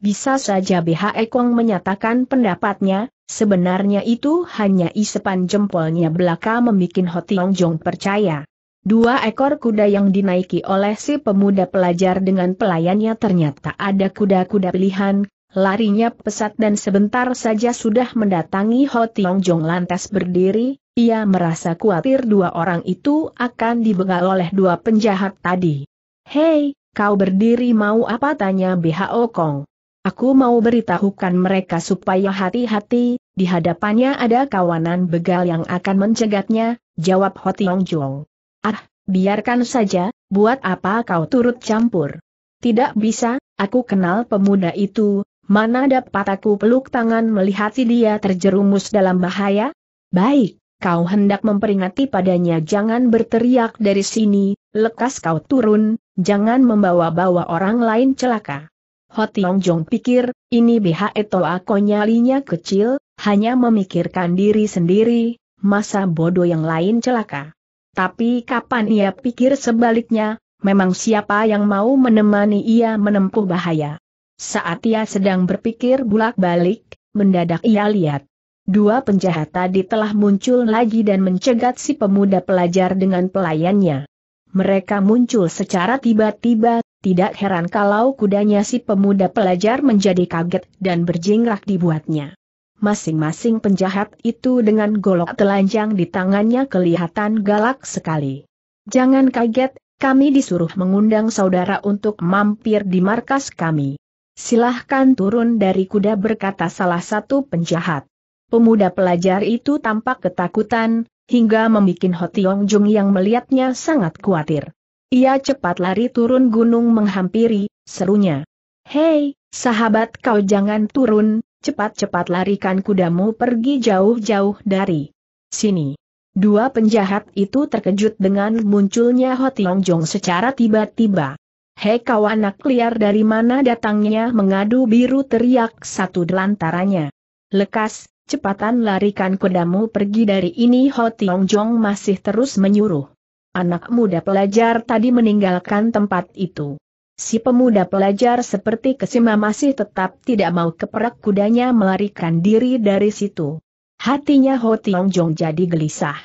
Bisa saja BHE Kong menyatakan pendapatnya, sebenarnya itu hanya isepan jempolnya belaka membuat Tiong Jong percaya. Dua ekor kuda yang dinaiki oleh si pemuda pelajar dengan pelayannya ternyata ada kuda-kuda pilihan, larinya pesat dan sebentar saja sudah mendatangi Tiong Jong lantas berdiri, ia merasa khawatir dua orang itu akan dibegal oleh dua penjahat tadi. Hei, kau berdiri mau apa tanya BHO Kong. Aku mau beritahukan mereka supaya hati-hati, di hadapannya ada kawanan begal yang akan mencegatnya, jawab Hotiong Jong. Ah, biarkan saja, buat apa kau turut campur? Tidak bisa, aku kenal pemuda itu, mana dapat aku peluk tangan melihat si dia terjerumus dalam bahaya? Baik, kau hendak memperingati padanya jangan berteriak dari sini, lekas kau turun, jangan membawa-bawa orang lain celaka. Hot Yong Jong pikir, ini BHE Toako nyalinya kecil, hanya memikirkan diri sendiri, masa bodoh yang lain celaka. Tapi kapan ia pikir sebaliknya, memang siapa yang mau menemani ia menempuh bahaya. Saat ia sedang berpikir bulak-balik, mendadak ia lihat. Dua penjahat tadi telah muncul lagi dan mencegat si pemuda pelajar dengan pelayannya. Mereka muncul secara tiba-tiba tidak heran kalau kudanya si pemuda pelajar menjadi kaget dan berjingrak dibuatnya. Masing-masing penjahat itu dengan golok telanjang di tangannya kelihatan galak sekali. Jangan kaget, kami disuruh mengundang saudara untuk mampir di markas kami. Silahkan turun dari kuda berkata salah satu penjahat. Pemuda pelajar itu tampak ketakutan, hingga membuat Hotiong Jung yang melihatnya sangat khawatir. Ia cepat lari turun gunung menghampiri, serunya. Hei, sahabat kau jangan turun, cepat-cepat larikan kudamu pergi jauh-jauh dari sini. Dua penjahat itu terkejut dengan munculnya Ho Longjong Jong secara tiba-tiba. Hei kau anak liar dari mana datangnya mengadu biru teriak satu delantaranya. Lekas, cepatan larikan kudamu pergi dari ini Ho Longjong Jong masih terus menyuruh anak muda pelajar tadi meninggalkan tempat itu. Si pemuda pelajar seperti kesima masih tetap tidak mau keperak kudanya melarikan diri dari situ. Hatinya Ho Tiong Jong jadi gelisah.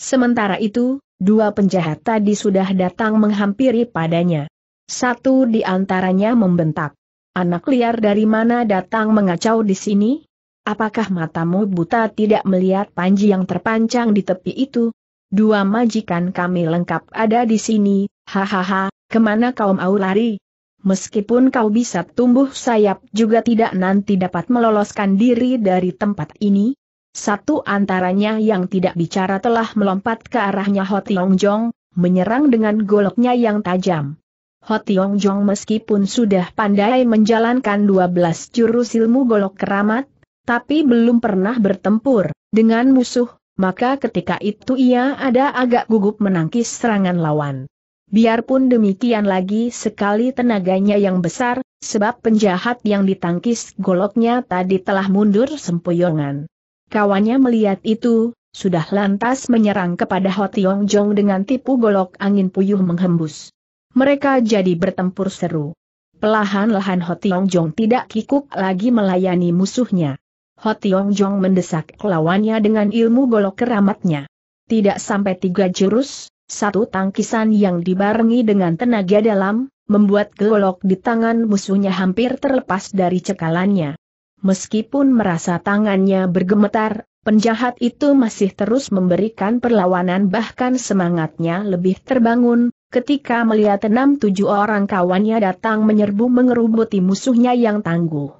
Sementara itu, dua penjahat tadi sudah datang menghampiri padanya. Satu di antaranya membentak. Anak liar dari mana datang mengacau di sini? Apakah matamu buta tidak melihat panji yang terpancang di tepi itu? Dua majikan kami lengkap ada di sini, hahaha, kemana kau mau lari? Meskipun kau bisa tumbuh sayap juga tidak nanti dapat meloloskan diri dari tempat ini. Satu antaranya yang tidak bicara telah melompat ke arahnya Hotiong Jong, menyerang dengan goloknya yang tajam. Hotiong Jong meskipun sudah pandai menjalankan 12 jurus ilmu golok keramat, tapi belum pernah bertempur dengan musuh, maka ketika itu ia ada agak gugup menangkis serangan lawan. Biarpun demikian lagi sekali tenaganya yang besar, sebab penjahat yang ditangkis goloknya tadi telah mundur sempoyongan. Kawannya melihat itu, sudah lantas menyerang kepada Ho Tiong Jong dengan tipu golok angin puyuh menghembus. Mereka jadi bertempur seru. Pelahan-lahan Ho Tiong Jong tidak kikuk lagi melayani musuhnya. Ho Tiong Jong mendesak lawannya dengan ilmu golok keramatnya. Tidak sampai tiga jurus, satu tangkisan yang dibarengi dengan tenaga dalam, membuat golok di tangan musuhnya hampir terlepas dari cekalannya. Meskipun merasa tangannya bergemetar, penjahat itu masih terus memberikan perlawanan bahkan semangatnya lebih terbangun, ketika melihat enam tujuh orang kawannya datang menyerbu mengerubuti musuhnya yang tangguh.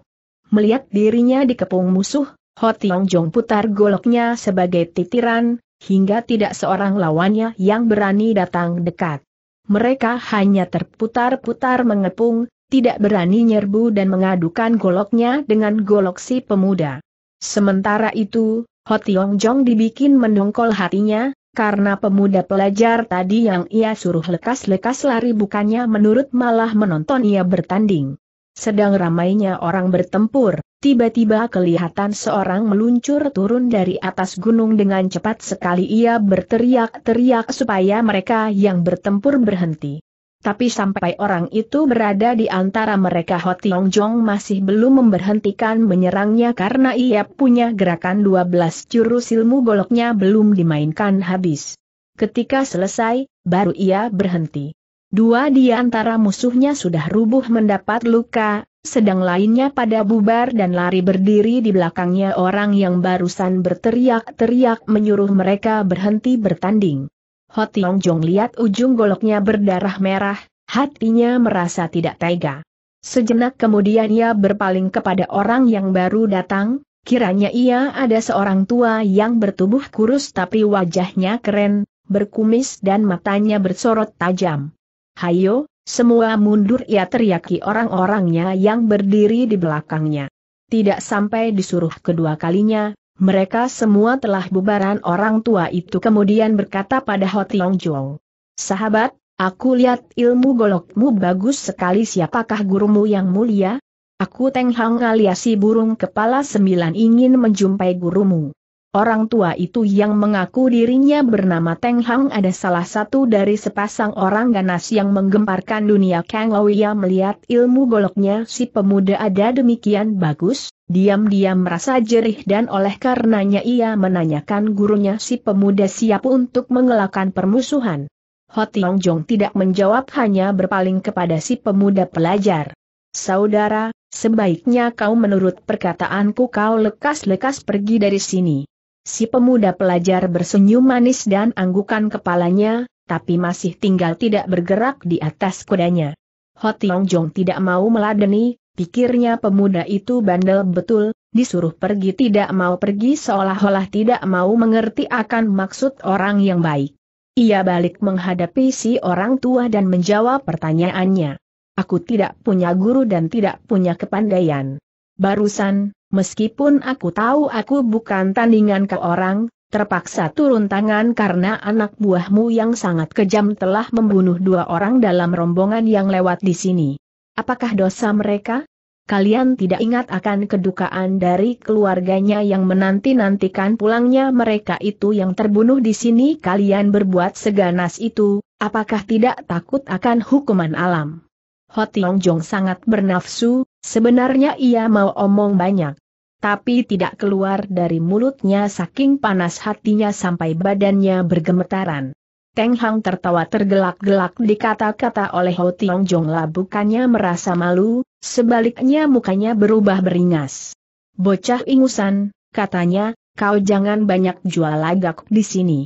Melihat dirinya dikepung musuh, Ho Tiong Jong putar goloknya sebagai titiran, hingga tidak seorang lawannya yang berani datang dekat. Mereka hanya terputar-putar mengepung, tidak berani nyerbu dan mengadukan goloknya dengan golok si pemuda. Sementara itu, Ho Tiong Jong dibikin mendongkol hatinya, karena pemuda pelajar tadi yang ia suruh lekas-lekas lari bukannya menurut malah menonton ia bertanding. Sedang ramainya orang bertempur, tiba-tiba kelihatan seorang meluncur turun dari atas gunung dengan cepat sekali ia berteriak-teriak supaya mereka yang bertempur berhenti. Tapi sampai orang itu berada di antara mereka Ho Tiong Jong masih belum memberhentikan menyerangnya karena ia punya gerakan 12 jurus ilmu goloknya belum dimainkan habis. Ketika selesai, baru ia berhenti. Dua di antara musuhnya sudah rubuh mendapat luka, sedang lainnya pada bubar dan lari berdiri di belakangnya orang yang barusan berteriak-teriak menyuruh mereka berhenti bertanding. Hotiong Jong lihat ujung goloknya berdarah merah, hatinya merasa tidak tega. Sejenak kemudian ia berpaling kepada orang yang baru datang, kiranya ia ada seorang tua yang bertubuh kurus tapi wajahnya keren, berkumis dan matanya bersorot tajam hayo, semua mundur ia teriaki orang-orangnya yang berdiri di belakangnya. Tidak sampai disuruh kedua kalinya, mereka semua telah bubaran orang tua itu kemudian berkata pada Ho Tiong Jong. Sahabat, aku lihat ilmu golokmu bagus sekali siapakah gurumu yang mulia? Aku Teng Hang alias burung kepala sembilan ingin menjumpai gurumu. Orang tua itu yang mengaku dirinya bernama Teng Hang ada salah satu dari sepasang orang ganas yang menggemparkan dunia Kang Ouya melihat ilmu goloknya si pemuda ada demikian bagus, diam-diam merasa jerih dan oleh karenanya ia menanyakan gurunya si pemuda siap untuk mengelakkan permusuhan. Hotiong Jong tidak menjawab hanya berpaling kepada si pemuda pelajar. Saudara, sebaiknya kau menurut perkataanku kau lekas-lekas pergi dari sini. Si pemuda pelajar bersenyum manis dan anggukan kepalanya, tapi masih tinggal tidak bergerak di atas kudanya. Ho Tiong Jong tidak mau meladeni, pikirnya pemuda itu bandel betul, disuruh pergi tidak mau pergi seolah-olah tidak mau mengerti akan maksud orang yang baik. Ia balik menghadapi si orang tua dan menjawab pertanyaannya. Aku tidak punya guru dan tidak punya kepandaian. Barusan, Meskipun aku tahu aku bukan tandingan ke orang, terpaksa turun tangan karena anak buahmu yang sangat kejam telah membunuh dua orang dalam rombongan yang lewat di sini. Apakah dosa mereka? Kalian tidak ingat akan kedukaan dari keluarganya yang menanti-nantikan pulangnya mereka itu yang terbunuh di sini kalian berbuat seganas itu, apakah tidak takut akan hukuman alam? Hotiong Jong sangat bernafsu, Sebenarnya ia mau omong banyak. Tapi tidak keluar dari mulutnya saking panas hatinya sampai badannya bergemetaran. Teng Hang tertawa tergelak-gelak dikata-kata oleh Ho Tiong Jong lah bukannya merasa malu, sebaliknya mukanya berubah beringas. Bocah ingusan, katanya, kau jangan banyak jual lagak di sini.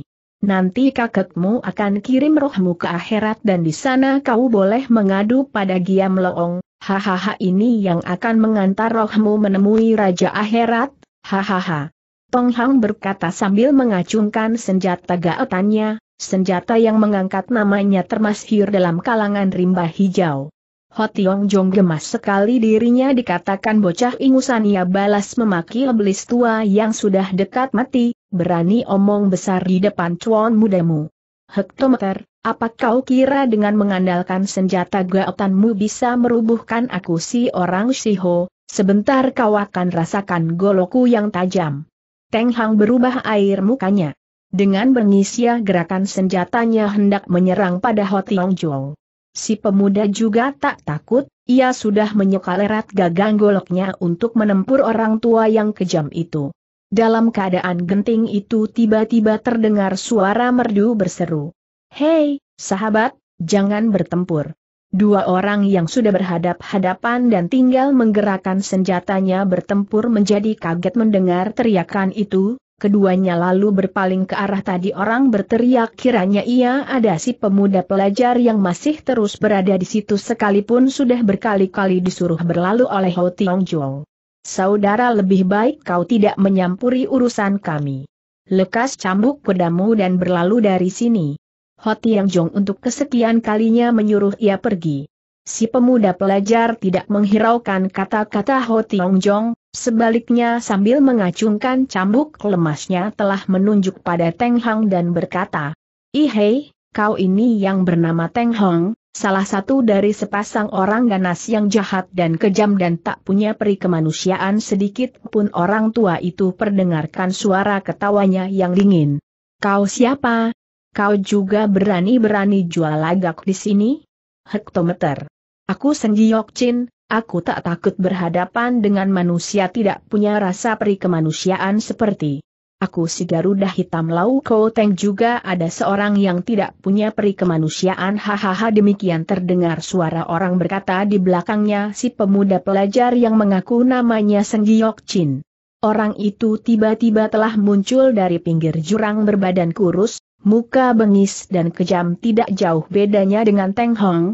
Nanti kakekmu akan kirim rohmu ke akhirat dan di sana kau boleh mengadu pada Giam Loong, Hahaha ini yang akan mengantar rohmu menemui Raja Akhirat, hahaha. Tong Hang berkata sambil mengacungkan senjata gaetannya, senjata yang mengangkat namanya termasyhur dalam kalangan rimba hijau. Hotiong Jong gemas sekali dirinya dikatakan bocah ingusan ia balas memaki iblis tua yang sudah dekat mati, berani omong besar di depan cuan mudamu. Hektometer, apa kau kira dengan mengandalkan senjata gaotanmu bisa merubuhkan aku si orang siho? sebentar kau akan rasakan goloku yang tajam. Teng Hang berubah air mukanya. Dengan bengisia gerakan senjatanya hendak menyerang pada Ho Tiong Si pemuda juga tak takut, ia sudah menyekal erat gagang goloknya untuk menempur orang tua yang kejam itu. Dalam keadaan genting itu tiba-tiba terdengar suara merdu berseru. Hei, sahabat, jangan bertempur. Dua orang yang sudah berhadap-hadapan dan tinggal menggerakkan senjatanya bertempur menjadi kaget mendengar teriakan itu, keduanya lalu berpaling ke arah tadi orang berteriak kiranya ia ada si pemuda pelajar yang masih terus berada di situ sekalipun sudah berkali-kali disuruh berlalu oleh Ho Tiong Jol. Saudara lebih baik kau tidak menyampuri urusan kami. Lekas cambuk pedamu dan berlalu dari sini. Ho Tiang Jong untuk kesekian kalinya menyuruh ia pergi. Si pemuda pelajar tidak menghiraukan kata-kata Ho Tiang Jong, sebaliknya sambil mengacungkan cambuk lemasnya telah menunjuk pada Teng Hang dan berkata, Ihei, kau ini yang bernama Teng Hang, salah satu dari sepasang orang ganas yang jahat dan kejam dan tak punya peri kemanusiaan sedikit pun orang tua itu perdengarkan suara ketawanya yang dingin. Kau siapa, Kau juga berani-berani jual lagak di sini? Hektometer. Aku Senjiok Chin, aku tak takut berhadapan dengan manusia tidak punya rasa peri kemanusiaan seperti. Aku si Garuda Hitam Lau Kau Teng juga ada seorang yang tidak punya peri kemanusiaan hahaha demikian terdengar suara orang berkata di belakangnya si pemuda pelajar yang mengaku namanya Senjiok Chin. Orang itu tiba-tiba telah muncul dari pinggir jurang berbadan kurus, muka bengis dan kejam tidak jauh bedanya dengan Teng Hong.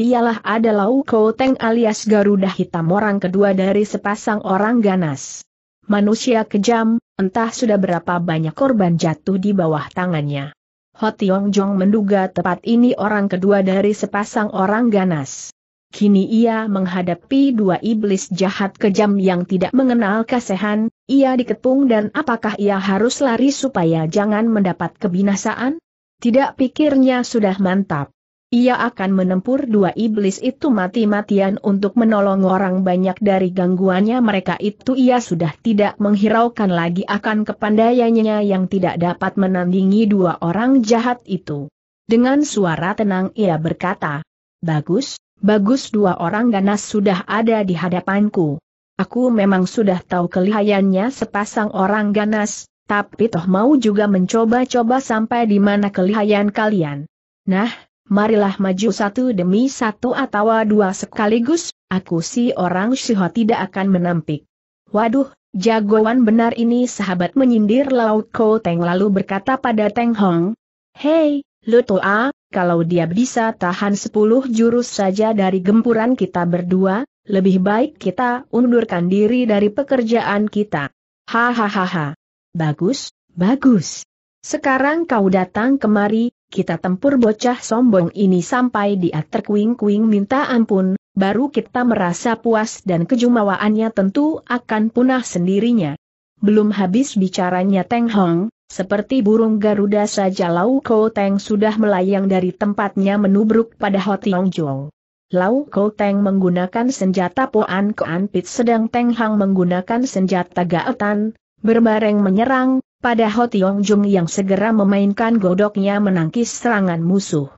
Ialah adalah Kou Teng alias Garuda Hitam orang kedua dari sepasang orang ganas. Manusia kejam, entah sudah berapa banyak korban jatuh di bawah tangannya. Ho Tiong Jong menduga tepat ini orang kedua dari sepasang orang ganas. Kini ia menghadapi dua iblis jahat kejam yang tidak mengenal kasihan, ia dikepung dan apakah ia harus lari supaya jangan mendapat kebinasaan? Tidak pikirnya sudah mantap. Ia akan menempur dua iblis itu mati-matian untuk menolong orang banyak dari gangguannya mereka itu ia sudah tidak menghiraukan lagi akan kepandaiannya yang tidak dapat menandingi dua orang jahat itu. Dengan suara tenang ia berkata, Bagus, Bagus dua orang ganas sudah ada di hadapanku. Aku memang sudah tahu kelihayannya sepasang orang ganas, tapi toh mau juga mencoba-coba sampai di mana kelihayan kalian. Nah, marilah maju satu demi satu atau dua sekaligus, aku si orang Syiho tidak akan menampik. Waduh, jagoan benar ini sahabat menyindir Laut Ko Teng lalu berkata pada Teng Hong. Hei, Lu ah, kalau dia bisa tahan sepuluh jurus saja dari gempuran kita berdua, lebih baik kita undurkan diri dari pekerjaan kita. Hahaha. Bagus, bagus. Sekarang kau datang kemari, kita tempur bocah sombong ini sampai dia terkuing-kuing minta ampun, baru kita merasa puas dan kejumawaannya tentu akan punah sendirinya. Belum habis bicaranya Teng Hong, seperti burung Garuda saja Lau Ko Teng sudah melayang dari tempatnya menubruk pada Ho Tiong Jong. Lau Ko Teng menggunakan senjata Poan Koan Pit sedang Teng Hang menggunakan senjata Gaetan, berbareng menyerang, pada Ho Tiong Jung yang segera memainkan godoknya menangkis serangan musuh.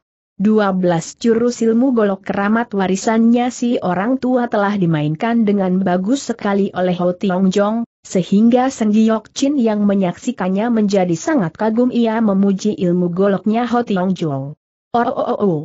12 jurus ilmu golok keramat warisannya si orang tua telah dimainkan dengan bagus sekali oleh Ho Tiong Jong, sehingga Seng Giok Chin yang menyaksikannya menjadi sangat kagum ia memuji ilmu goloknya Ho Tiong Jong. Oh, oh, oh, oh.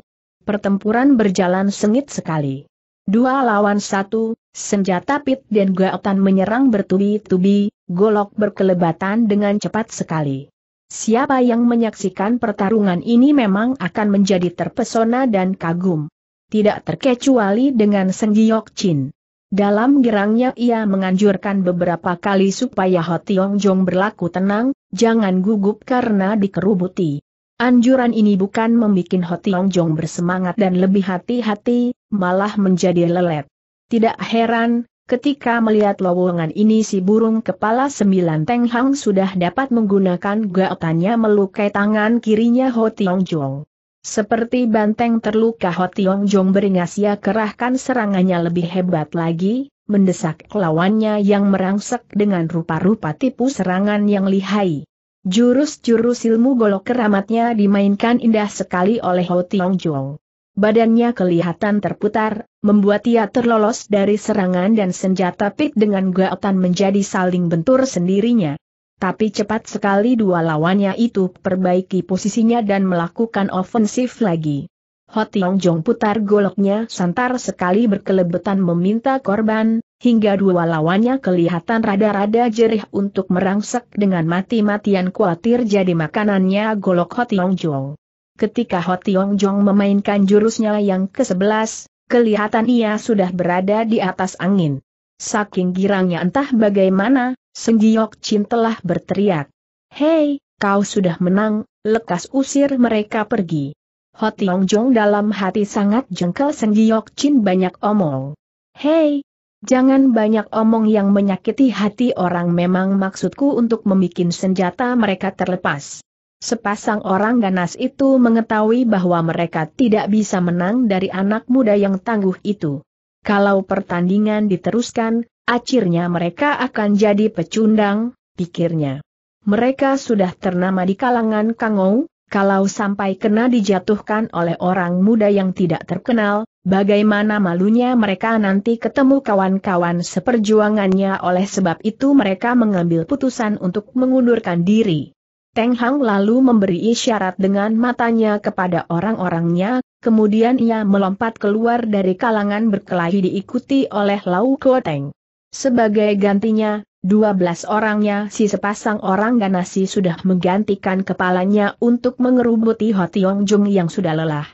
Pertempuran berjalan sengit sekali. Dua lawan satu, senjata pit dan gaotan menyerang bertubi-tubi, golok berkelebatan dengan cepat sekali. Siapa yang menyaksikan pertarungan ini memang akan menjadi terpesona dan kagum. Tidak terkecuali dengan Senggiyok Chin. Dalam gerangnya ia menganjurkan beberapa kali supaya Ho Tiong Jong berlaku tenang, jangan gugup karena dikerubuti. Anjuran ini bukan membuat Ho Tiong Jong bersemangat dan lebih hati-hati, malah menjadi lelet. Tidak heran, Ketika melihat lowongan ini si burung kepala sembilan Teng Hang sudah dapat menggunakan gaotannya melukai tangan kirinya Ho Tiong Jong. Seperti banteng terluka Ho Tiong Jong beringas ia kerahkan serangannya lebih hebat lagi, mendesak lawannya yang merangsek dengan rupa-rupa tipu serangan yang lihai. Jurus-jurus ilmu golok keramatnya dimainkan indah sekali oleh Ho Tiong Jong badannya kelihatan terputar, membuat ia terlolos dari serangan dan senjata pik dengan gaotan menjadi saling bentur sendirinya. Tapi cepat sekali dua lawannya itu perbaiki posisinya dan melakukan ofensif lagi. Hotiong Jong putar goloknya santar sekali berkelebetan meminta korban, hingga dua lawannya kelihatan rada-rada jerih untuk merangsek dengan mati-matian khawatir jadi makanannya golok Hotiong Jong ketika Ho Tiong Jong memainkan jurusnya yang ke-11, kelihatan ia sudah berada di atas angin. Saking girangnya entah bagaimana, Giok Chin telah berteriak. Hei, kau sudah menang, lekas usir mereka pergi. Ho Tiong Jong dalam hati sangat jengkel Giok Chin banyak omong. Hei, jangan banyak omong yang menyakiti hati orang memang maksudku untuk membuat senjata mereka terlepas. Sepasang orang ganas itu mengetahui bahwa mereka tidak bisa menang dari anak muda yang tangguh itu. Kalau pertandingan diteruskan, akhirnya mereka akan jadi pecundang, pikirnya. Mereka sudah ternama di kalangan Kangou, kalau sampai kena dijatuhkan oleh orang muda yang tidak terkenal, bagaimana malunya mereka nanti ketemu kawan-kawan seperjuangannya oleh sebab itu mereka mengambil putusan untuk mengundurkan diri. Teng Hang lalu memberi isyarat dengan matanya kepada orang-orangnya, kemudian ia melompat keluar dari kalangan berkelahi diikuti oleh Lau Kuo Teng. Sebagai gantinya, 12 orangnya si sepasang orang ganasi sudah menggantikan kepalanya untuk mengerubuti Ho Tiong Jung yang sudah lelah.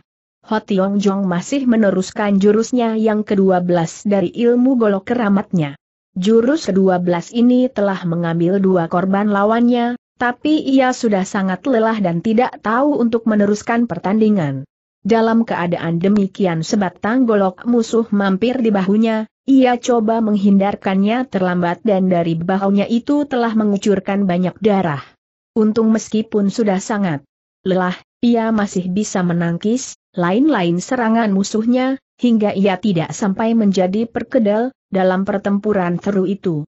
Ho Tiong Jung masih meneruskan jurusnya yang ke-12 dari ilmu golok keramatnya. Jurus ke-12 ini telah mengambil dua korban lawannya, tapi ia sudah sangat lelah dan tidak tahu untuk meneruskan pertandingan. Dalam keadaan demikian sebatang golok musuh mampir di bahunya, ia coba menghindarkannya terlambat dan dari bahunya itu telah mengucurkan banyak darah. Untung meskipun sudah sangat lelah, ia masih bisa menangkis, lain-lain serangan musuhnya, hingga ia tidak sampai menjadi perkedel, dalam pertempuran seru itu.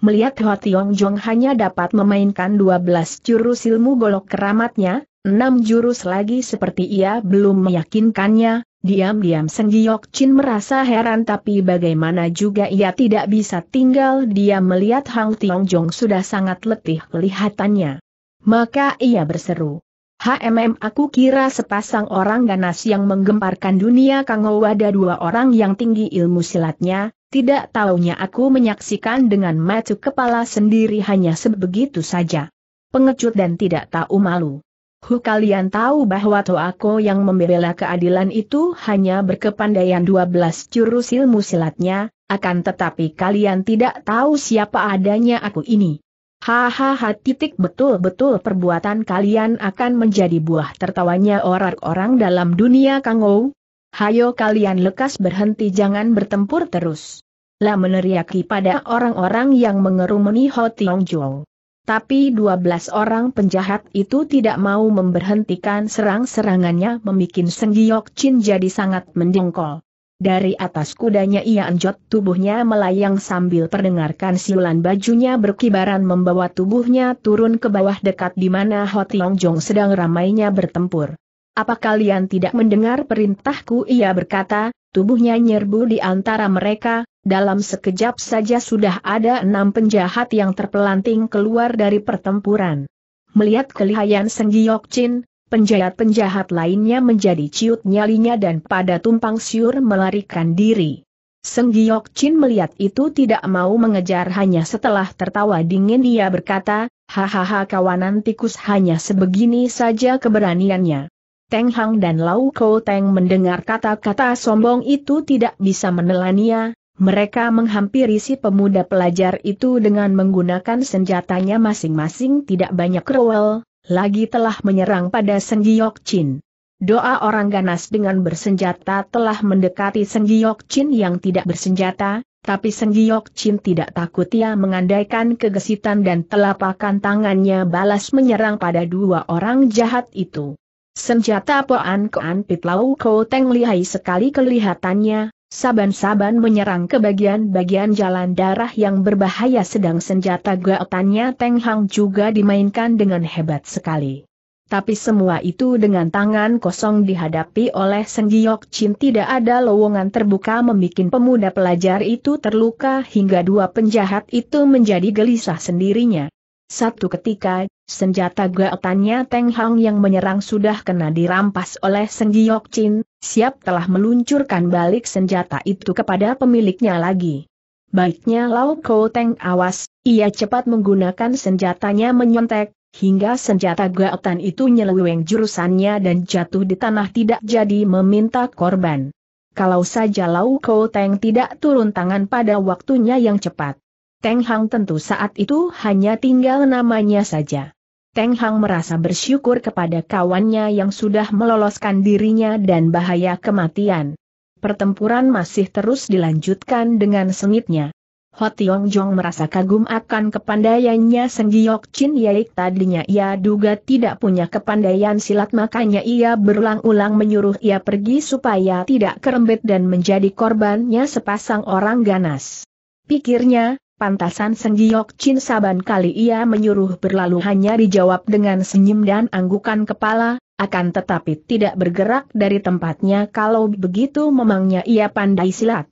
Melihat Hua Tiong Jong hanya dapat memainkan 12 jurus ilmu golok keramatnya, 6 jurus lagi seperti ia belum meyakinkannya, diam-diam Seng Giok Chin merasa heran tapi bagaimana juga ia tidak bisa tinggal dia melihat Hang Tiong Jong sudah sangat letih kelihatannya. Maka ia berseru. HMM aku kira sepasang orang ganas yang menggemparkan dunia Kang ada dua orang yang tinggi ilmu silatnya, tidak taunya aku menyaksikan dengan mata kepala sendiri hanya sebegitu saja. Pengecut dan tidak tahu malu. Hu kalian tahu bahwa Toako yang membela keadilan itu hanya berkepandaian 12 jurus ilmu silatnya, akan tetapi kalian tidak tahu siapa adanya aku ini. Hahaha titik betul-betul perbuatan kalian akan menjadi buah tertawanya orang-orang dalam dunia kangou, Hayo kalian lekas berhenti jangan bertempur terus. Lah meneriaki pada orang-orang yang mengerumuni Ho Tiong Jong. Tapi 12 orang penjahat itu tidak mau memberhentikan serang-serangannya membuat Senjiok Chin jadi sangat mendengkol. Dari atas kudanya ia anjot tubuhnya melayang sambil perdengarkan siulan bajunya berkibaran membawa tubuhnya turun ke bawah dekat di mana Ho Tiong Jong sedang ramainya bertempur. Apa kalian tidak mendengar perintahku? Ia berkata, tubuhnya nyerbu di antara mereka, dalam sekejap saja sudah ada enam penjahat yang terpelanting keluar dari pertempuran. Melihat kelihayan Seng Chin, penjahat-penjahat lainnya menjadi ciut nyalinya dan pada tumpang siur melarikan diri. Seng Chin melihat itu tidak mau mengejar hanya setelah tertawa dingin ia berkata, hahaha kawanan tikus hanya sebegini saja keberaniannya. Teng Hang dan Lau Ko Teng mendengar kata-kata sombong itu tidak bisa menelannya, mereka menghampiri si pemuda pelajar itu dengan menggunakan senjatanya masing-masing tidak banyak rewel, lagi telah menyerang pada Senggiyok Chin. Doa orang ganas dengan bersenjata telah mendekati Senggiyok Chin yang tidak bersenjata, tapi Senggiyok Chin tidak takut ia mengandaikan kegesitan dan telapakan tangannya balas menyerang pada dua orang jahat itu. Senjata Poan Koan Pitlau Ko Teng lihai sekali kelihatannya, saban-saban menyerang ke bagian-bagian jalan darah yang berbahaya sedang senjata gaotannya Teng Hang juga dimainkan dengan hebat sekali. Tapi semua itu dengan tangan kosong dihadapi oleh Seng Giok Chin tidak ada lowongan terbuka membuat pemuda pelajar itu terluka hingga dua penjahat itu menjadi gelisah sendirinya. Satu ketika, Senjata gaetannya Teng Hang yang menyerang sudah kena dirampas oleh Seng Giok Chin, siap telah meluncurkan balik senjata itu kepada pemiliknya lagi. Baiknya Lau Ko Teng awas, ia cepat menggunakan senjatanya menyontek, hingga senjata gaetan itu nyeleweng jurusannya dan jatuh di tanah tidak jadi meminta korban. Kalau saja Lau Ko Teng tidak turun tangan pada waktunya yang cepat. Teng Hang tentu saat itu hanya tinggal namanya saja. Teng Hang merasa bersyukur kepada kawannya yang sudah meloloskan dirinya dan bahaya kematian. Pertempuran masih terus dilanjutkan dengan sengitnya. Ho Tiong Jong merasa kagum akan kepandaiannya Seng Giok Chin Yaik tadinya ia duga tidak punya kepandaian silat makanya ia berulang-ulang menyuruh ia pergi supaya tidak kerembet dan menjadi korbannya sepasang orang ganas. Pikirnya, Pantasan senggiok Chin saban kali ia menyuruh berlalu hanya dijawab dengan senyum dan anggukan kepala, akan tetapi tidak bergerak dari tempatnya kalau begitu memangnya ia pandai silat.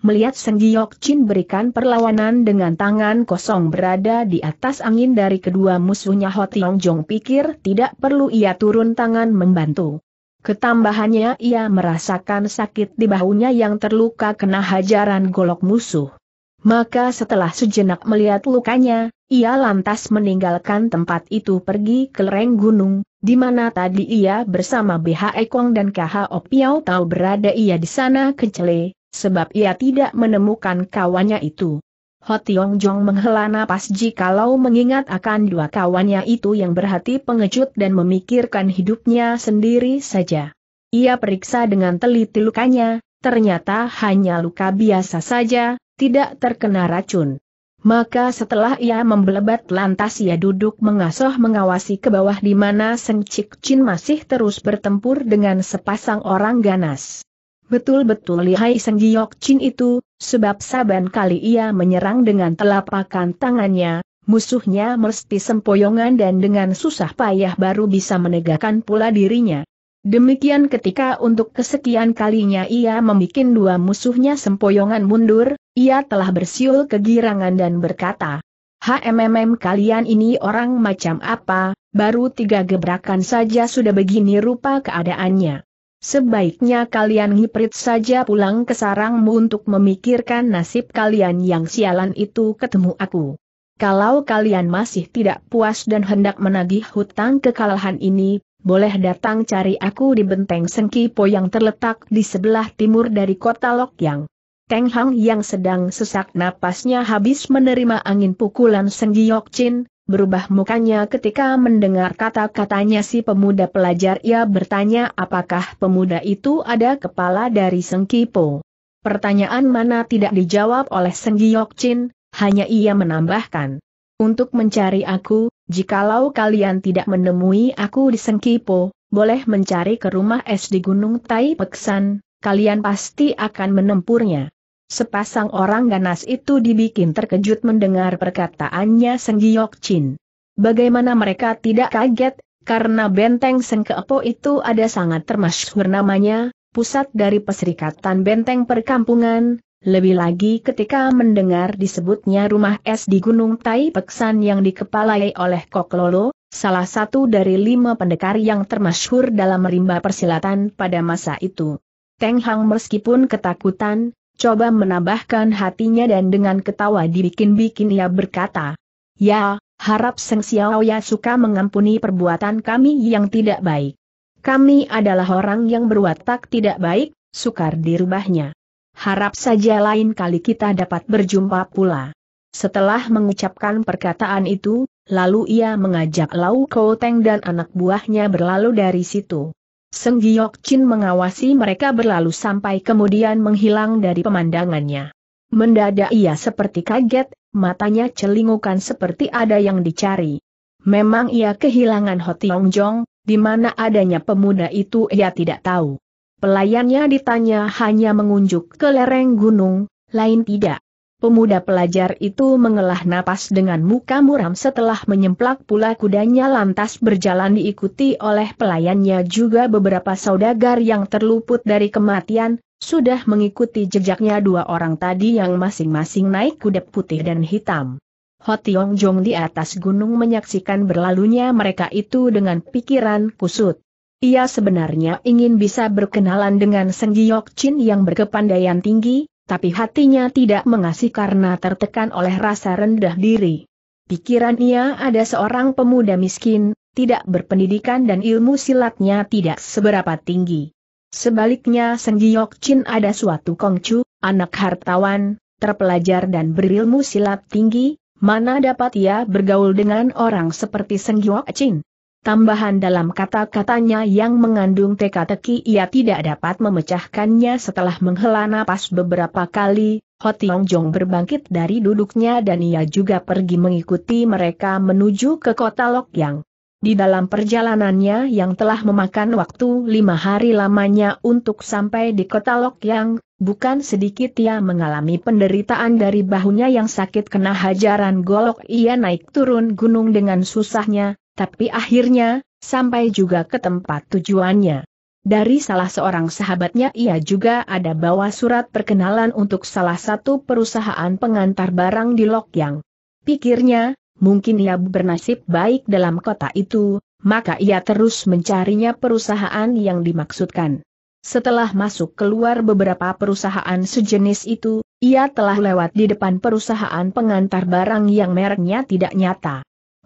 Melihat senggiok Chin berikan perlawanan dengan tangan kosong berada di atas angin dari kedua musuhnya Ho Tiong Jong pikir tidak perlu ia turun tangan membantu. Ketambahannya ia merasakan sakit di bahunya yang terluka kena hajaran golok musuh. Maka setelah sejenak melihat lukanya, ia lantas meninggalkan tempat itu pergi ke lereng gunung, di mana tadi ia bersama BH Ekong dan KH Opiau tahu berada ia di sana kecele, sebab ia tidak menemukan kawannya itu. Hotiong Jong menghela napas jikalau mengingat akan dua kawannya itu yang berhati pengecut dan memikirkan hidupnya sendiri saja. Ia periksa dengan teliti lukanya, ternyata hanya luka biasa saja, tidak terkena racun. Maka setelah ia membelebat lantas ia duduk mengasuh mengawasi ke bawah di mana Seng Cik Chin masih terus bertempur dengan sepasang orang ganas. Betul-betul lihai Seng Giok Chin itu, sebab saban kali ia menyerang dengan telapakan tangannya, musuhnya mesti sempoyongan dan dengan susah payah baru bisa menegakkan pula dirinya. Demikian ketika untuk kesekian kalinya ia membuat dua musuhnya sempoyongan mundur, ia telah bersiul kegirangan dan berkata, HMMM kalian ini orang macam apa, baru tiga gebrakan saja sudah begini rupa keadaannya. Sebaiknya kalian ngiprit saja pulang ke sarangmu untuk memikirkan nasib kalian yang sialan itu ketemu aku. Kalau kalian masih tidak puas dan hendak menagih hutang kekalahan ini, boleh datang cari aku di benteng Sengkipo yang terletak di sebelah timur dari kota Lokyang. Teng Hang yang sedang sesak napasnya habis menerima angin pukulan Senggiok Chin, berubah mukanya ketika mendengar kata-katanya si pemuda pelajar ia bertanya apakah pemuda itu ada kepala dari Sengkipo. Pertanyaan mana tidak dijawab oleh Senggiok Chin, hanya ia menambahkan. Untuk mencari aku, Jikalau kalian tidak menemui aku di Sengkipo, boleh mencari ke rumah es di Gunung Tai Peksan, kalian pasti akan menempurnya. Sepasang orang ganas itu dibikin terkejut mendengar perkataannya Senggiok Chin. Bagaimana mereka tidak kaget, karena benteng Sengkepo itu ada sangat termasyhur namanya, pusat dari Perserikatan Benteng Perkampungan, lebih lagi ketika mendengar disebutnya rumah es di Gunung Tai Peksan yang dikepalai oleh Kok Lolo, salah satu dari lima pendekar yang termasyhur dalam rimba persilatan pada masa itu. Teng Hang meskipun ketakutan, coba menambahkan hatinya dan dengan ketawa dibikin-bikin ia berkata, Ya, harap Seng Xiao Ya suka mengampuni perbuatan kami yang tidak baik. Kami adalah orang yang berwatak tidak baik, sukar dirubahnya. Harap saja lain kali kita dapat berjumpa pula. Setelah mengucapkan perkataan itu, lalu ia mengajak Lau Teng dan anak buahnya berlalu dari situ. Seng Giok Chin mengawasi mereka berlalu sampai kemudian menghilang dari pemandangannya. Mendadak ia seperti kaget, matanya celingukan seperti ada yang dicari. Memang ia kehilangan Hot Tiong Jong, di mana adanya pemuda itu ia tidak tahu. Pelayannya ditanya hanya mengunjuk ke lereng gunung, lain tidak. Pemuda pelajar itu mengelah napas dengan muka muram setelah menyemplak pula kudanya lantas berjalan diikuti oleh pelayannya juga beberapa saudagar yang terluput dari kematian, sudah mengikuti jejaknya dua orang tadi yang masing-masing naik kuda putih dan hitam. Hotiong Jong di atas gunung menyaksikan berlalunya mereka itu dengan pikiran kusut. Ia sebenarnya ingin bisa berkenalan dengan Seng Giok Chin yang berkepandaian tinggi, tapi hatinya tidak mengasih karena tertekan oleh rasa rendah diri. Pikiran ia ada seorang pemuda miskin, tidak berpendidikan dan ilmu silatnya tidak seberapa tinggi. Sebaliknya Seng Giok Chin ada suatu kongcu, anak hartawan, terpelajar dan berilmu silat tinggi, mana dapat ia bergaul dengan orang seperti Seng Giok Chin. Tambahan dalam kata-katanya yang mengandung teka-teki ia tidak dapat memecahkannya setelah menghela napas beberapa kali, Ho Tiong Jong berbangkit dari duduknya dan ia juga pergi mengikuti mereka menuju ke kota Lokyang. Di dalam perjalanannya yang telah memakan waktu lima hari lamanya untuk sampai di kota Lokyang, bukan sedikit ia mengalami penderitaan dari bahunya yang sakit kena hajaran golok ia naik turun gunung dengan susahnya, tapi akhirnya, sampai juga ke tempat tujuannya. Dari salah seorang sahabatnya ia juga ada bawa surat perkenalan untuk salah satu perusahaan pengantar barang di Lokyang. Pikirnya, mungkin ia bernasib baik dalam kota itu, maka ia terus mencarinya perusahaan yang dimaksudkan. Setelah masuk keluar beberapa perusahaan sejenis itu, ia telah lewat di depan perusahaan pengantar barang yang mereknya tidak nyata.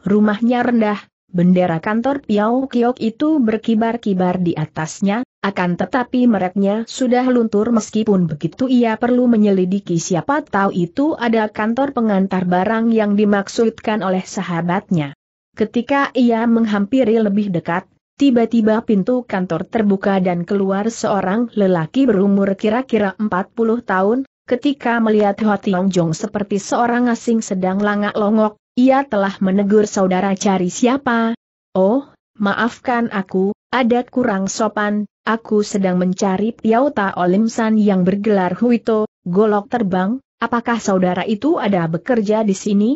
Rumahnya rendah, Bendera kantor Piau Kiok itu berkibar-kibar di atasnya, akan tetapi mereknya sudah luntur meskipun begitu ia perlu menyelidiki siapa tahu itu ada kantor pengantar barang yang dimaksudkan oleh sahabatnya. Ketika ia menghampiri lebih dekat, tiba-tiba pintu kantor terbuka dan keluar seorang lelaki berumur kira-kira 40 tahun, ketika melihat Ho Tiong Jong seperti seorang asing sedang langak longok, ia telah menegur saudara cari siapa? Oh, maafkan aku, ada kurang sopan, aku sedang mencari Piauta Olimsan yang bergelar Huito, golok terbang, apakah saudara itu ada bekerja di sini?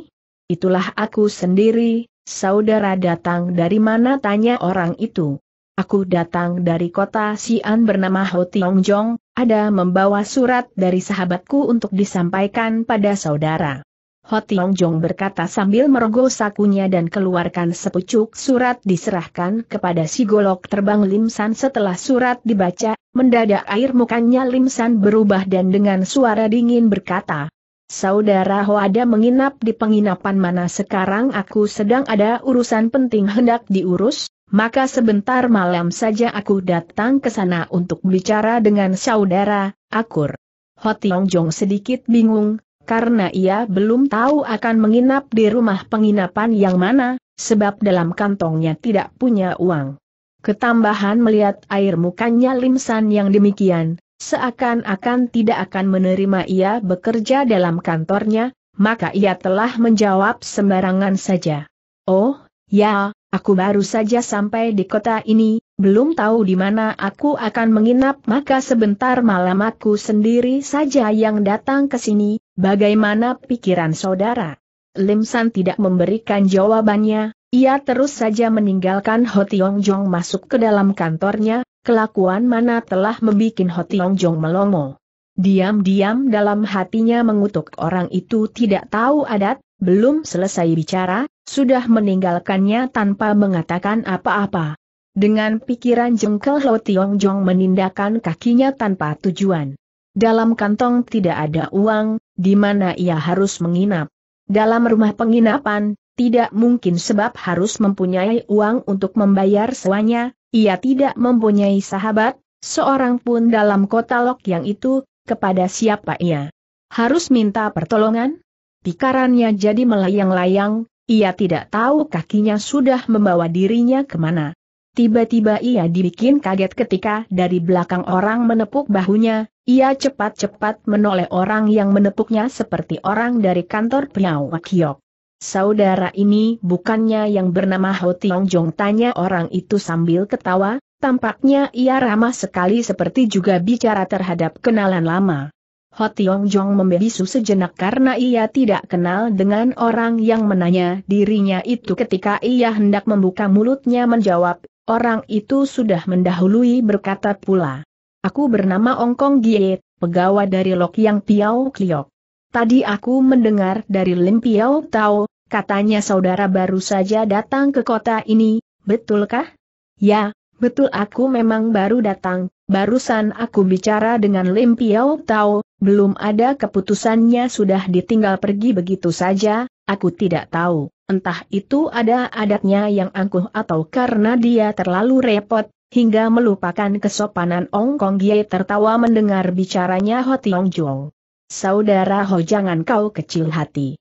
Itulah aku sendiri, saudara datang dari mana tanya orang itu. Aku datang dari kota Xi'an bernama Ho Tiong Jong, ada membawa surat dari sahabatku untuk disampaikan pada saudara. Ho Tiong Jong berkata sambil merogoh sakunya dan keluarkan sepucuk surat diserahkan kepada si golok terbang Lim San setelah surat dibaca, mendadak air mukanya Lim San berubah dan dengan suara dingin berkata, Saudara Ho ada menginap di penginapan mana sekarang aku sedang ada urusan penting hendak diurus, maka sebentar malam saja aku datang ke sana untuk bicara dengan saudara, akur. Ho Tiong Jong sedikit bingung, karena ia belum tahu akan menginap di rumah penginapan yang mana, sebab dalam kantongnya tidak punya uang. Ketambahan melihat air mukanya Limsan yang demikian, seakan-akan tidak akan menerima ia bekerja dalam kantornya, maka ia telah menjawab sembarangan saja. Oh, ya, Aku baru saja sampai di kota ini, belum tahu di mana aku akan menginap maka sebentar malam aku sendiri saja yang datang ke sini, bagaimana pikiran saudara? Lim San tidak memberikan jawabannya, ia terus saja meninggalkan Ho Tiong Jong masuk ke dalam kantornya, kelakuan mana telah membuat Ho Tiong Jong melongo. Diam-diam dalam hatinya mengutuk orang itu tidak tahu adat, belum selesai bicara, sudah meninggalkannya tanpa mengatakan apa-apa. Dengan pikiran jengkel Lo Tiong Jong menindakan kakinya tanpa tujuan. Dalam kantong tidak ada uang, di mana ia harus menginap. Dalam rumah penginapan, tidak mungkin sebab harus mempunyai uang untuk membayar sewanya, ia tidak mempunyai sahabat, seorang pun dalam kota Lok yang itu, kepada siapa ia harus minta pertolongan? Pikarannya jadi melayang-layang, ia tidak tahu kakinya sudah membawa dirinya kemana. Tiba-tiba ia dibikin kaget ketika dari belakang orang menepuk bahunya, ia cepat-cepat menoleh orang yang menepuknya seperti orang dari kantor Piao Wakiok. Saudara ini bukannya yang bernama Ho Tiong Jong tanya orang itu sambil ketawa, tampaknya ia ramah sekali seperti juga bicara terhadap kenalan lama. Ho Tiong Jong membisu sejenak karena ia tidak kenal dengan orang yang menanya dirinya itu ketika ia hendak membuka mulutnya menjawab, orang itu sudah mendahului berkata pula. Aku bernama Kong Gie, pegawai dari Lok Yang Piao Kliok. Tadi aku mendengar dari Lim Piao Tao, katanya saudara baru saja datang ke kota ini, betulkah? Ya, betul aku memang baru datang, Barusan aku bicara dengan Lim Piao Tao, belum ada keputusannya sudah ditinggal pergi begitu saja, aku tidak tahu, entah itu ada adatnya yang angkuh atau karena dia terlalu repot, hingga melupakan kesopanan Ong Kong Gie tertawa mendengar bicaranya Ho Tiong Jong. Saudara Ho jangan kau kecil hati.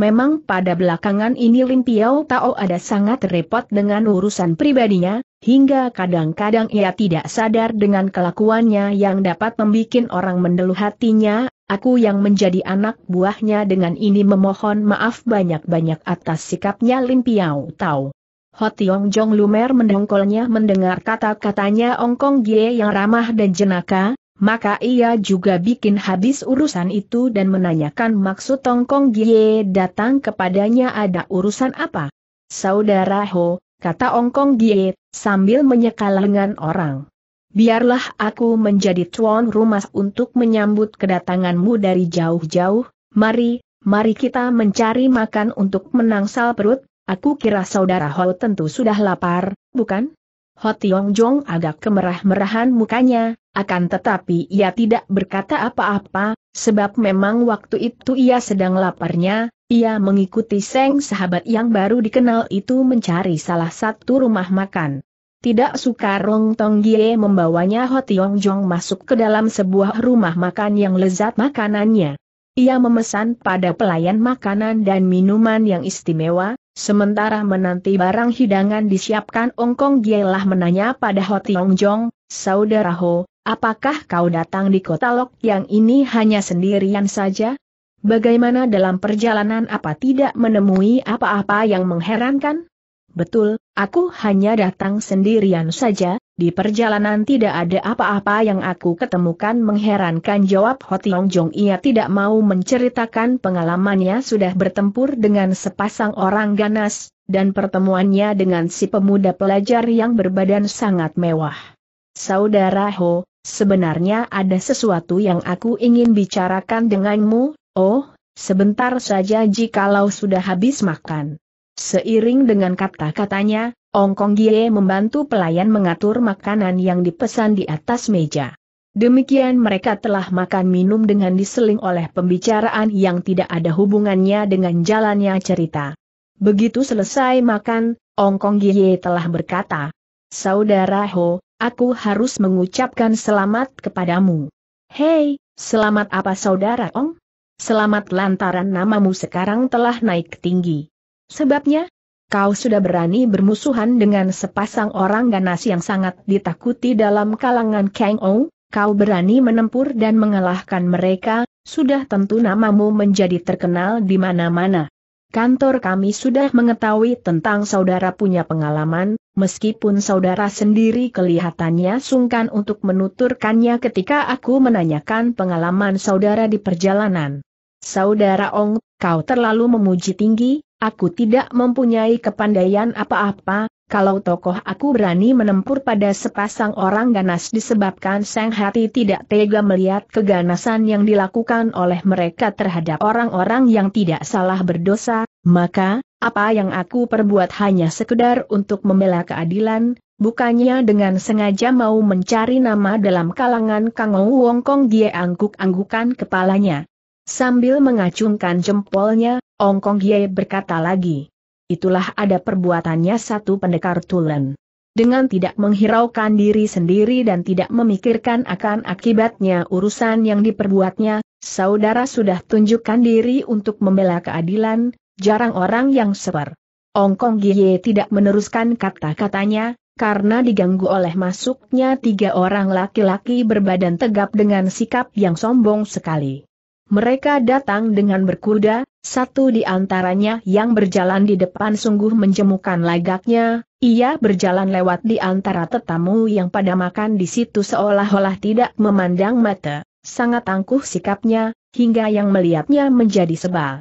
Memang pada belakangan ini Lim Piao Tao ada sangat repot dengan urusan pribadinya, hingga kadang-kadang ia tidak sadar dengan kelakuannya yang dapat membuat orang mendeluh hatinya, aku yang menjadi anak buahnya dengan ini memohon maaf banyak-banyak atas sikapnya Lim Piao Tao. Ho Tiong Jong Lumer mendongkolnya mendengar kata-katanya Ongkong Gie yang ramah dan jenaka, maka ia juga bikin habis urusan itu dan menanyakan maksud Tongkong Gie datang kepadanya ada urusan apa. Saudara Ho, kata Ongkong Gie, sambil menyekal lengan orang. Biarlah aku menjadi tuan rumah untuk menyambut kedatanganmu dari jauh-jauh, mari, mari kita mencari makan untuk menangsal perut, aku kira saudara Ho tentu sudah lapar, bukan? Ho Tiong Jong agak kemerah-merahan mukanya, akan tetapi ia tidak berkata apa-apa, sebab memang waktu itu ia sedang laparnya, ia mengikuti Seng sahabat yang baru dikenal itu mencari salah satu rumah makan. Tidak suka Rong Tong Gie membawanya Ho Tiong Jong masuk ke dalam sebuah rumah makan yang lezat makanannya. Ia memesan pada pelayan makanan dan minuman yang istimewa, Sementara menanti barang hidangan disiapkan Ongkong Gielah menanya pada Ho Tiong Jong, Saudara Ho, apakah kau datang di kota Lok yang ini hanya sendirian saja? Bagaimana dalam perjalanan apa tidak menemui apa-apa yang mengherankan? Betul, aku hanya datang sendirian saja, di perjalanan tidak ada apa-apa yang aku ketemukan mengherankan jawab Hotiong Jong ia tidak mau menceritakan pengalamannya sudah bertempur dengan sepasang orang ganas, dan pertemuannya dengan si pemuda pelajar yang berbadan sangat mewah. Saudara Ho, sebenarnya ada sesuatu yang aku ingin bicarakan denganmu, oh, sebentar saja jikalau sudah habis makan. Seiring dengan kata-katanya, Ong Kong Gie membantu pelayan mengatur makanan yang dipesan di atas meja. Demikian mereka telah makan minum dengan diseling oleh pembicaraan yang tidak ada hubungannya dengan jalannya cerita. Begitu selesai makan, Ong Kong Gie telah berkata, Saudara Ho, aku harus mengucapkan selamat kepadamu. Hei, selamat apa saudara Ong? Selamat lantaran namamu sekarang telah naik tinggi. Sebabnya, kau sudah berani bermusuhan dengan sepasang orang ganas yang sangat ditakuti dalam kalangan Kang Ou, kau berani menempur dan mengalahkan mereka, sudah tentu namamu menjadi terkenal di mana-mana. Kantor kami sudah mengetahui tentang saudara punya pengalaman, meskipun saudara sendiri kelihatannya sungkan untuk menuturkannya ketika aku menanyakan pengalaman saudara di perjalanan. Saudara Ong, kau terlalu memuji tinggi, Aku tidak mempunyai kepandaian apa-apa, kalau tokoh aku berani menempur pada sepasang orang ganas disebabkan sang hati tidak tega melihat keganasan yang dilakukan oleh mereka terhadap orang-orang yang tidak salah berdosa, maka, apa yang aku perbuat hanya sekedar untuk membela keadilan, bukannya dengan sengaja mau mencari nama dalam kalangan Kang Kong dia angguk-anggukan kepalanya. Sambil mengacungkan jempolnya, Ong Kong Ye berkata lagi. Itulah ada perbuatannya satu pendekar tulen. Dengan tidak menghiraukan diri sendiri dan tidak memikirkan akan akibatnya urusan yang diperbuatnya, saudara sudah tunjukkan diri untuk membela keadilan, jarang orang yang seper. Ong Kong tidak meneruskan kata-katanya, karena diganggu oleh masuknya tiga orang laki-laki berbadan tegap dengan sikap yang sombong sekali. Mereka datang dengan berkuda, satu di antaranya yang berjalan di depan sungguh menjemukan lagaknya, ia berjalan lewat di antara tetamu yang pada makan di situ seolah-olah tidak memandang mata, sangat angkuh sikapnya, hingga yang melihatnya menjadi sebal.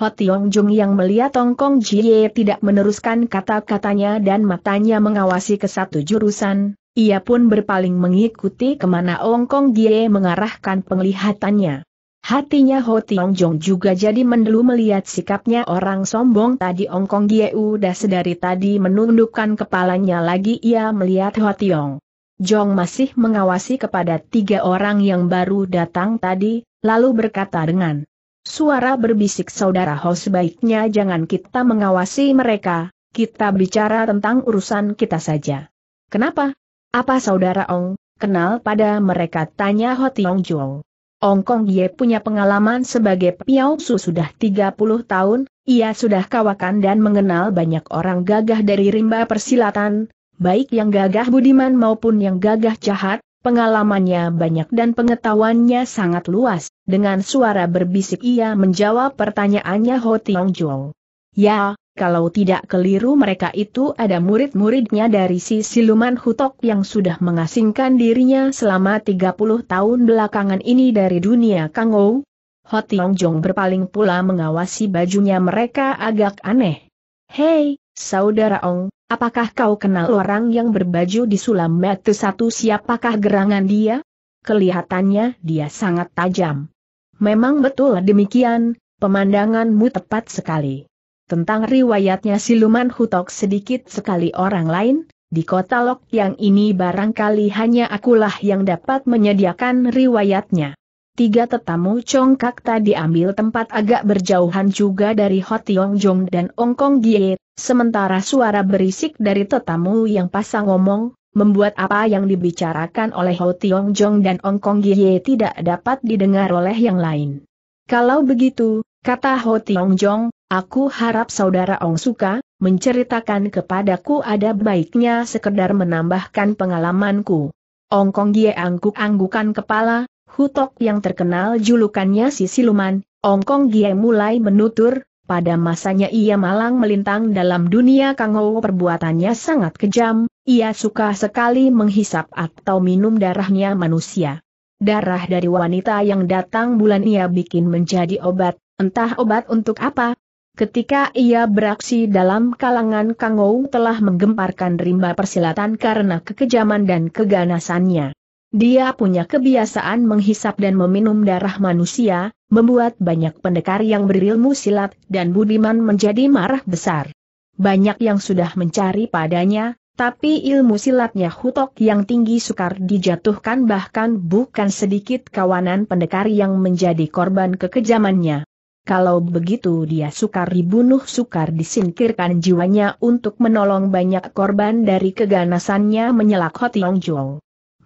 Yong Jung yang melihat Hong Kong Jie tidak meneruskan kata-katanya dan matanya mengawasi ke satu jurusan, ia pun berpaling mengikuti kemana Ong Kong Jie mengarahkan penglihatannya. Hatinya Ho Tiong Jong juga jadi mendelu melihat sikapnya orang sombong tadi Ong Kong Gieu dah sedari tadi menundukkan kepalanya lagi ia melihat Ho Tiong. Jong masih mengawasi kepada tiga orang yang baru datang tadi, lalu berkata dengan suara berbisik saudara Ho sebaiknya jangan kita mengawasi mereka, kita bicara tentang urusan kita saja. Kenapa? Apa saudara Ong, kenal pada mereka tanya Ho Tiong Jong. Ongkong Ye punya pengalaman sebagai piausu sudah 30 tahun, ia sudah kawakan dan mengenal banyak orang gagah dari rimba persilatan, baik yang gagah budiman maupun yang gagah jahat, pengalamannya banyak dan pengetahuannya sangat luas, dengan suara berbisik ia menjawab pertanyaannya Ho Tiong Jong. Ya, kalau tidak keliru mereka itu ada murid-muridnya dari si siluman hutok yang sudah mengasingkan dirinya selama 30 tahun belakangan ini dari dunia Kangou. Hotiong Jong berpaling pula mengawasi bajunya mereka agak aneh. Hei, saudara Ong, apakah kau kenal orang yang berbaju di sulam metu satu siapakah gerangan dia? Kelihatannya dia sangat tajam. Memang betul demikian, pemandanganmu tepat sekali. Tentang riwayatnya siluman hutok sedikit sekali orang lain, di kota Lok yang ini barangkali hanya akulah yang dapat menyediakan riwayatnya. Tiga tetamu congkak tadi ambil tempat agak berjauhan juga dari Hotiong Jong dan Ong Kong Gie, sementara suara berisik dari tetamu yang pasang ngomong, membuat apa yang dibicarakan oleh Hotiong Jong dan Ong Kong Gie tidak dapat didengar oleh yang lain. Kalau begitu, kata Hotiong Jong, Aku harap saudara Ong Suka, menceritakan kepadaku ada baiknya sekedar menambahkan pengalamanku. Ong Kong Gie angguk-anggukan kepala, Hutok yang terkenal julukannya si siluman, Ong Kong Gie mulai menutur, pada masanya ia malang melintang dalam dunia kangou perbuatannya sangat kejam, ia suka sekali menghisap atau minum darahnya manusia. Darah dari wanita yang datang bulan ia bikin menjadi obat, entah obat untuk apa, Ketika ia beraksi dalam kalangan Kangou telah menggemparkan rimba persilatan karena kekejaman dan keganasannya. Dia punya kebiasaan menghisap dan meminum darah manusia, membuat banyak pendekar yang berilmu silat dan budiman menjadi marah besar. Banyak yang sudah mencari padanya, tapi ilmu silatnya hutok yang tinggi sukar dijatuhkan bahkan bukan sedikit kawanan pendekar yang menjadi korban kekejamannya kalau begitu dia sukar dibunuh sukar disingkirkan jiwanya untuk menolong banyak korban dari keganasannya menyelak Hotiong Jong.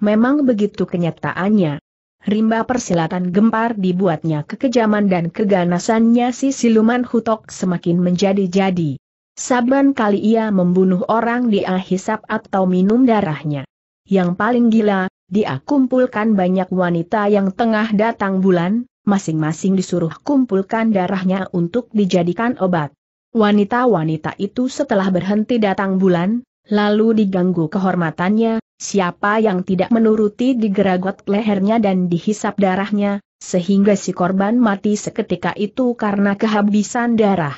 Memang begitu kenyataannya. Rimba persilatan gempar dibuatnya kekejaman dan keganasannya si siluman hutok semakin menjadi-jadi. Saban kali ia membunuh orang dia hisap atau minum darahnya. Yang paling gila, dia kumpulkan banyak wanita yang tengah datang bulan, masing-masing disuruh kumpulkan darahnya untuk dijadikan obat. Wanita-wanita itu setelah berhenti datang bulan, lalu diganggu kehormatannya, siapa yang tidak menuruti digeragot lehernya dan dihisap darahnya, sehingga si korban mati seketika itu karena kehabisan darah.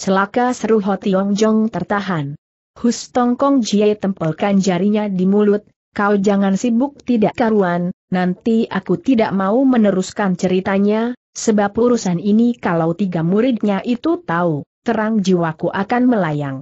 Celaka seru Ho Tiong Jong tertahan. Hus Tongkong Jie tempelkan jarinya di mulut, kau jangan sibuk tidak karuan, Nanti aku tidak mau meneruskan ceritanya, sebab urusan ini kalau tiga muridnya itu tahu, terang jiwaku akan melayang.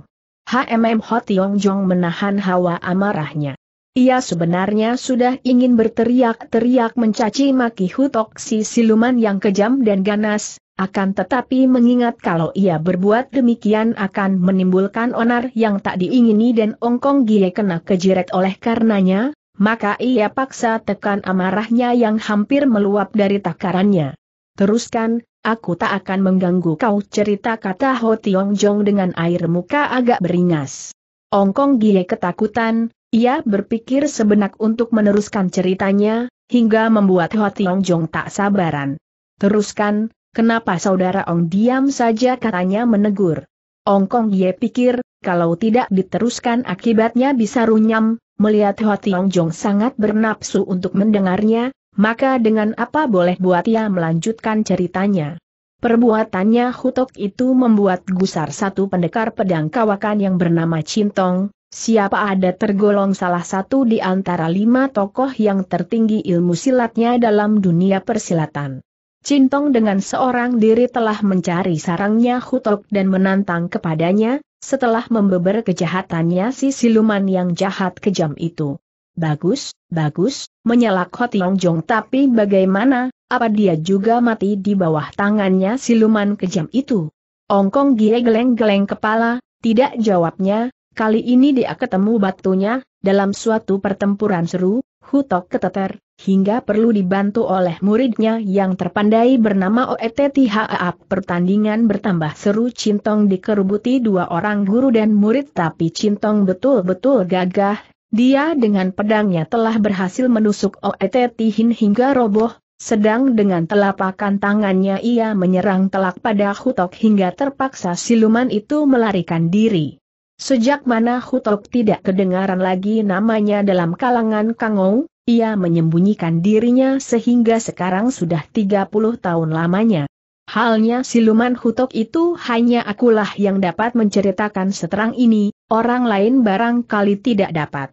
HMM Ho Tiong Jong menahan hawa amarahnya. Ia sebenarnya sudah ingin berteriak-teriak mencaci maki Hutok si siluman yang kejam dan ganas, akan tetapi mengingat kalau ia berbuat demikian akan menimbulkan onar yang tak diingini dan Ongkong Gie kena kejeret oleh karenanya, maka ia paksa tekan amarahnya yang hampir meluap dari takarannya. Teruskan, aku tak akan mengganggu kau cerita kata Ho Tiong Jong dengan air muka agak beringas. Kong Gie ketakutan, ia berpikir sebenak untuk meneruskan ceritanya, hingga membuat Ho Tiong Jong tak sabaran. Teruskan, kenapa saudara Ong diam saja katanya menegur. Ong Kong Gie pikir, kalau tidak diteruskan akibatnya bisa runyam, Melihat Ho Tiong Jong sangat bernapsu untuk mendengarnya, maka dengan apa boleh buat ia melanjutkan ceritanya. Perbuatannya Hutok itu membuat gusar satu pendekar pedang kawakan yang bernama Cintong, siapa ada tergolong salah satu di antara lima tokoh yang tertinggi ilmu silatnya dalam dunia persilatan. Cintong dengan seorang diri telah mencari sarangnya Hutok dan menantang kepadanya, setelah membeber kejahatannya si siluman yang jahat kejam itu. Bagus, bagus, menyalak Hotiong Jong tapi bagaimana, apa dia juga mati di bawah tangannya siluman kejam itu? Ongkong Gie geleng-geleng kepala, tidak jawabnya, kali ini dia ketemu batunya, dalam suatu pertempuran seru, Hutok keteter, hingga perlu dibantu oleh muridnya yang terpandai bernama OETTHAA. Pertandingan bertambah seru Cintong dikerubuti dua orang guru dan murid tapi Cintong betul-betul gagah, dia dengan pedangnya telah berhasil menusuk Oetetihin hingga roboh, sedang dengan telapakan tangannya ia menyerang telak pada Hutok hingga terpaksa siluman itu melarikan diri. Sejak mana Hutok tidak kedengaran lagi namanya dalam kalangan Kangou, ia menyembunyikan dirinya sehingga sekarang sudah 30 tahun lamanya. Halnya siluman hutok itu hanya akulah yang dapat menceritakan seterang ini, orang lain barangkali tidak dapat.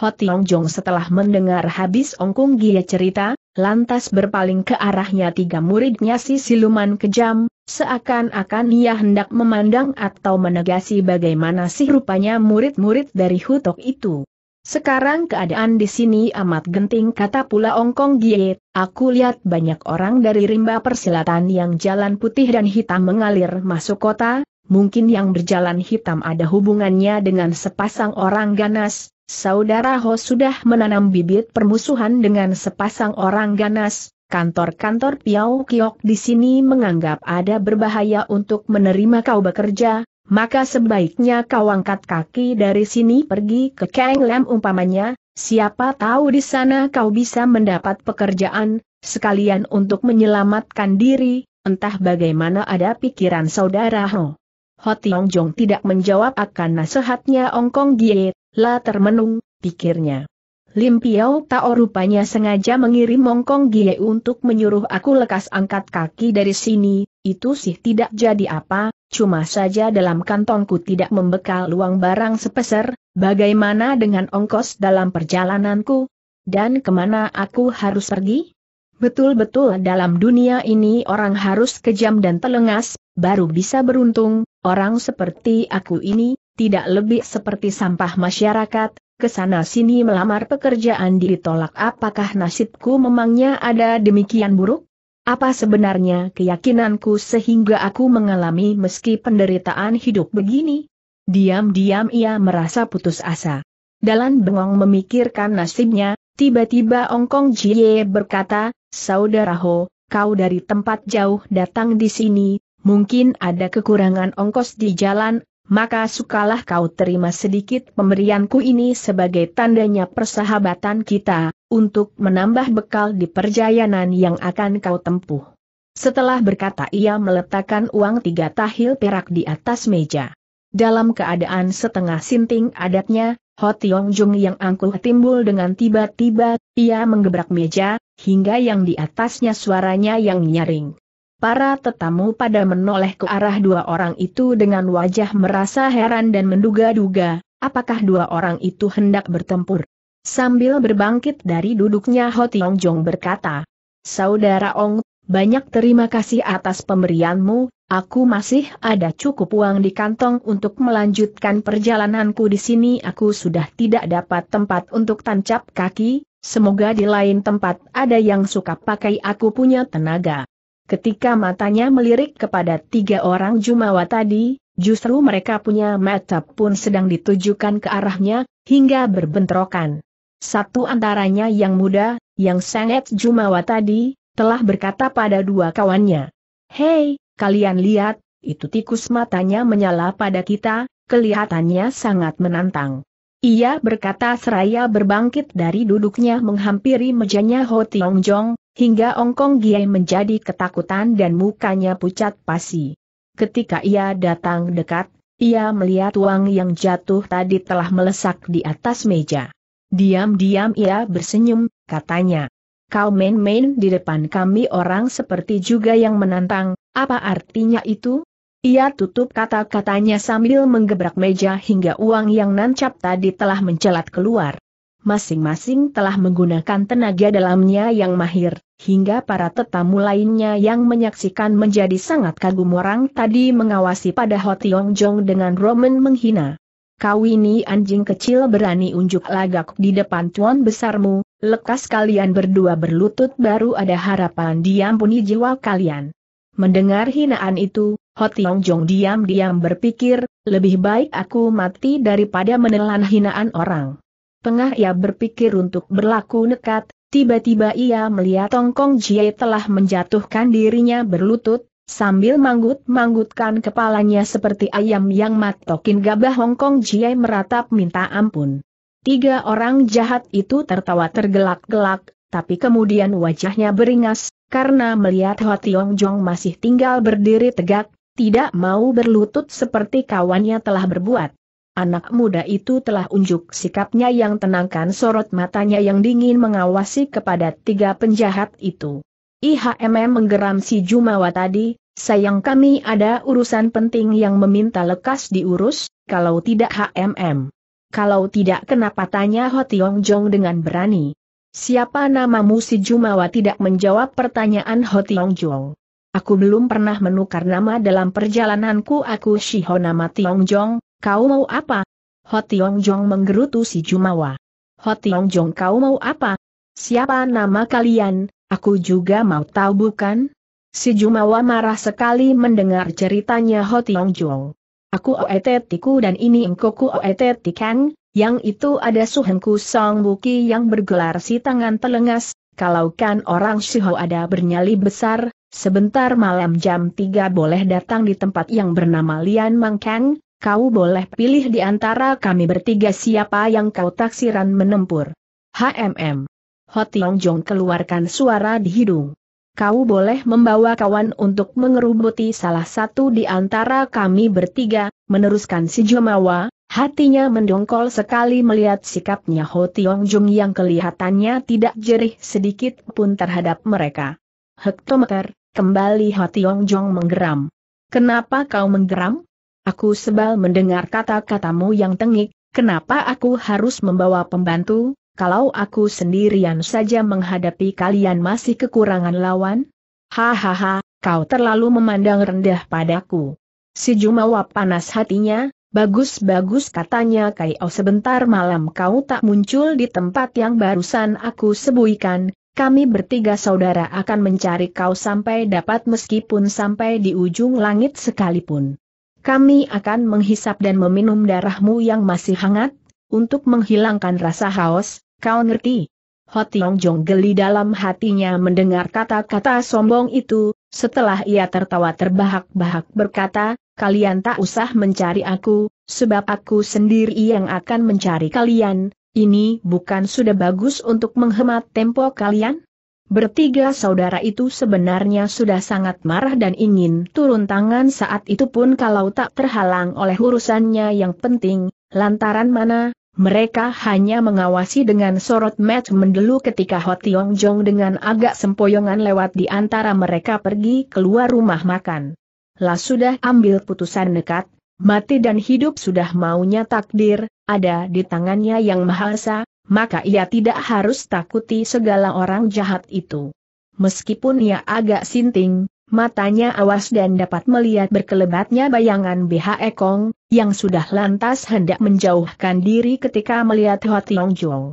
Hotiong Jong setelah mendengar habis Ongkung Gia cerita, lantas berpaling ke arahnya tiga muridnya si siluman kejam, seakan-akan ia hendak memandang atau menegasi bagaimana sih rupanya murid-murid dari Hutok itu. Sekarang keadaan di sini amat genting kata pula Kong Giet, aku lihat banyak orang dari rimba persilatan yang jalan putih dan hitam mengalir masuk kota, mungkin yang berjalan hitam ada hubungannya dengan sepasang orang ganas, saudara Ho sudah menanam bibit permusuhan dengan sepasang orang ganas, Kantor-kantor Piau Kiok di sini menganggap ada berbahaya untuk menerima kau bekerja, maka sebaiknya kau angkat kaki dari sini pergi ke Kang Lam umpamanya, siapa tahu di sana kau bisa mendapat pekerjaan, sekalian untuk menyelamatkan diri, entah bagaimana ada pikiran saudara Ho. Ho Tiong Jong tidak menjawab akan nasihatnya Ong Kong Gie, la termenung, pikirnya. Lim Piao Tao rupanya sengaja mengirim Mongkong Gie untuk menyuruh aku lekas angkat kaki dari sini, itu sih tidak jadi apa, cuma saja dalam kantongku tidak membekal luang barang sepeser, bagaimana dengan ongkos dalam perjalananku? Dan kemana aku harus pergi? Betul-betul dalam dunia ini orang harus kejam dan telengas, baru bisa beruntung, orang seperti aku ini, tidak lebih seperti sampah masyarakat, kesana sini melamar pekerjaan ditolak apakah nasibku memangnya ada demikian buruk? Apa sebenarnya keyakinanku sehingga aku mengalami meski penderitaan hidup begini? Diam-diam ia merasa putus asa. Dalam bengong memikirkan nasibnya, tiba-tiba Ongkong Jie berkata, Saudara Ho, kau dari tempat jauh datang di sini, mungkin ada kekurangan ongkos di jalan, maka sukalah kau terima sedikit pemberianku ini sebagai tandanya persahabatan kita, untuk menambah bekal di perjalanan yang akan kau tempuh. Setelah berkata ia meletakkan uang tiga tahil perak di atas meja. Dalam keadaan setengah sinting adatnya, Ho Tiong Jung yang angkuh timbul dengan tiba-tiba, ia menggebrak meja, hingga yang di atasnya suaranya yang nyaring. Para tetamu pada menoleh ke arah dua orang itu dengan wajah merasa heran dan menduga-duga, apakah dua orang itu hendak bertempur. Sambil berbangkit dari duduknya Ho Tiong Jong berkata, Saudara Ong, banyak terima kasih atas pemberianmu, aku masih ada cukup uang di kantong untuk melanjutkan perjalananku di sini aku sudah tidak dapat tempat untuk tancap kaki, semoga di lain tempat ada yang suka pakai aku punya tenaga. Ketika matanya melirik kepada tiga orang Jumawa tadi, justru mereka punya mata pun sedang ditujukan ke arahnya, hingga berbentrokan. Satu antaranya yang muda, yang sangat Jumawa tadi, telah berkata pada dua kawannya. Hei, kalian lihat, itu tikus matanya menyala pada kita, kelihatannya sangat menantang. Ia berkata seraya berbangkit dari duduknya menghampiri mejanya Ho Tiong Jong, hingga Ongkong Giai menjadi ketakutan dan mukanya pucat pasi. Ketika ia datang dekat, ia melihat uang yang jatuh tadi telah melesak di atas meja. Diam-diam ia bersenyum, katanya. Kau main-main di depan kami orang seperti juga yang menantang, apa artinya itu? Ia tutup kata-katanya sambil menggebrak meja hingga uang yang nancap tadi telah mencelat keluar. Masing-masing telah menggunakan tenaga dalamnya yang mahir, hingga para tetamu lainnya yang menyaksikan menjadi sangat kagum orang tadi mengawasi pada Ho Tiong Jong dengan Roman menghina. Kau ini anjing kecil berani unjuk lagak di depan tuan besarmu, lekas kalian berdua berlutut baru ada harapan diampuni jiwa kalian. Mendengar hinaan itu, Ho Tiong Jong diam-diam berpikir, lebih baik aku mati daripada menelan hinaan orang. Tengah ia berpikir untuk berlaku nekat, Tiba-tiba ia melihat Kong Jie telah menjatuhkan dirinya berlutut, sambil manggut-manggutkan kepalanya seperti ayam yang matokin gabah Kong Jie meratap minta ampun. Tiga orang jahat itu tertawa tergelak-gelak, tapi kemudian wajahnya beringas, karena melihat Ho Tiong Jong masih tinggal berdiri tegak, tidak mau berlutut seperti kawannya telah berbuat. Anak muda itu telah unjuk sikapnya yang tenangkan sorot matanya yang dingin mengawasi kepada tiga penjahat itu. IHMM menggeram si Jumawa tadi, sayang kami ada urusan penting yang meminta lekas diurus, kalau tidak HMM. Kalau tidak kenapa tanya Ho Tiong Jong dengan berani. Siapa namamu si Jumawa tidak menjawab pertanyaan Ho Tiong Jong. Aku belum pernah menukar nama dalam perjalananku aku Shihonama nama Tiong Jong, Kau mau apa? Hotiong Jong menggerutu si Jumawa. Hotiong Jong kau mau apa? Siapa nama kalian? Aku juga mau tahu bukan? Si Jumawa marah sekali mendengar ceritanya Hotiong Jong. Aku oetetiku dan ini engkoku Oetetikang, yang itu ada suhengku Song Buki yang bergelar si tangan telengas, kalau kan orang Shiho ada bernyali besar, sebentar malam jam 3 boleh datang di tempat yang bernama Lian Mangkang, kau boleh pilih di antara kami bertiga siapa yang kau taksiran menempur. HMM. Hotiong Jong keluarkan suara di hidung. Kau boleh membawa kawan untuk mengerubuti salah satu di antara kami bertiga, meneruskan si Jomawa, hatinya mendongkol sekali melihat sikapnya Tiong Jong yang kelihatannya tidak jerih sedikit pun terhadap mereka. Hektometer, kembali Tiong Jong menggeram. Kenapa kau menggeram? Aku sebal mendengar kata-katamu yang tengik, kenapa aku harus membawa pembantu, kalau aku sendirian saja menghadapi kalian masih kekurangan lawan? Hahaha, kau terlalu memandang rendah padaku. Si Jumawa panas hatinya, bagus-bagus katanya Kaiau oh, sebentar malam kau tak muncul di tempat yang barusan aku sebuikan, kami bertiga saudara akan mencari kau sampai dapat meskipun sampai di ujung langit sekalipun. Kami akan menghisap dan meminum darahmu yang masih hangat, untuk menghilangkan rasa haus, kau ngerti? Hotiong Jong geli dalam hatinya mendengar kata-kata sombong itu, setelah ia tertawa terbahak-bahak berkata, kalian tak usah mencari aku, sebab aku sendiri yang akan mencari kalian, ini bukan sudah bagus untuk menghemat tempo kalian? Bertiga saudara itu sebenarnya sudah sangat marah dan ingin turun tangan saat itu pun kalau tak terhalang oleh urusannya yang penting, lantaran mana, mereka hanya mengawasi dengan sorot mat mendelu ketika Ho Tiong Jong dengan agak sempoyongan lewat di antara mereka pergi keluar rumah makan. Lah sudah ambil putusan dekat, mati dan hidup sudah maunya takdir, ada di tangannya yang mahasa, maka ia tidak harus takuti segala orang jahat itu. Meskipun ia agak sinting, matanya awas dan dapat melihat berkelebatnya bayangan BH Ekong, yang sudah lantas hendak menjauhkan diri ketika melihat Ho Tiong Jong.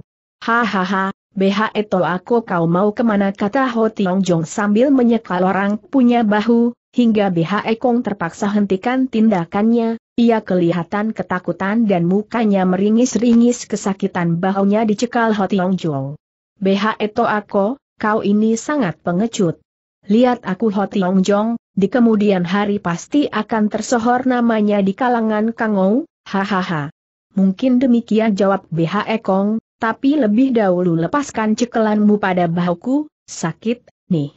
Hahaha, BH Eto aku kau mau kemana kata Ho Tiong Jong sambil menyekal orang punya bahu, hingga BH Ekong terpaksa hentikan tindakannya, ia kelihatan ketakutan dan mukanya meringis-ringis kesakitan bahunya dicekal Tiong Jong. Beha Eto Ako, kau ini sangat pengecut. Lihat aku Tiong Jong, di kemudian hari pasti akan tersohor namanya di kalangan Kangou, hahaha. Mungkin demikian jawab Beha Ekong, tapi lebih dahulu lepaskan cekelanmu pada bahuku, sakit, nih.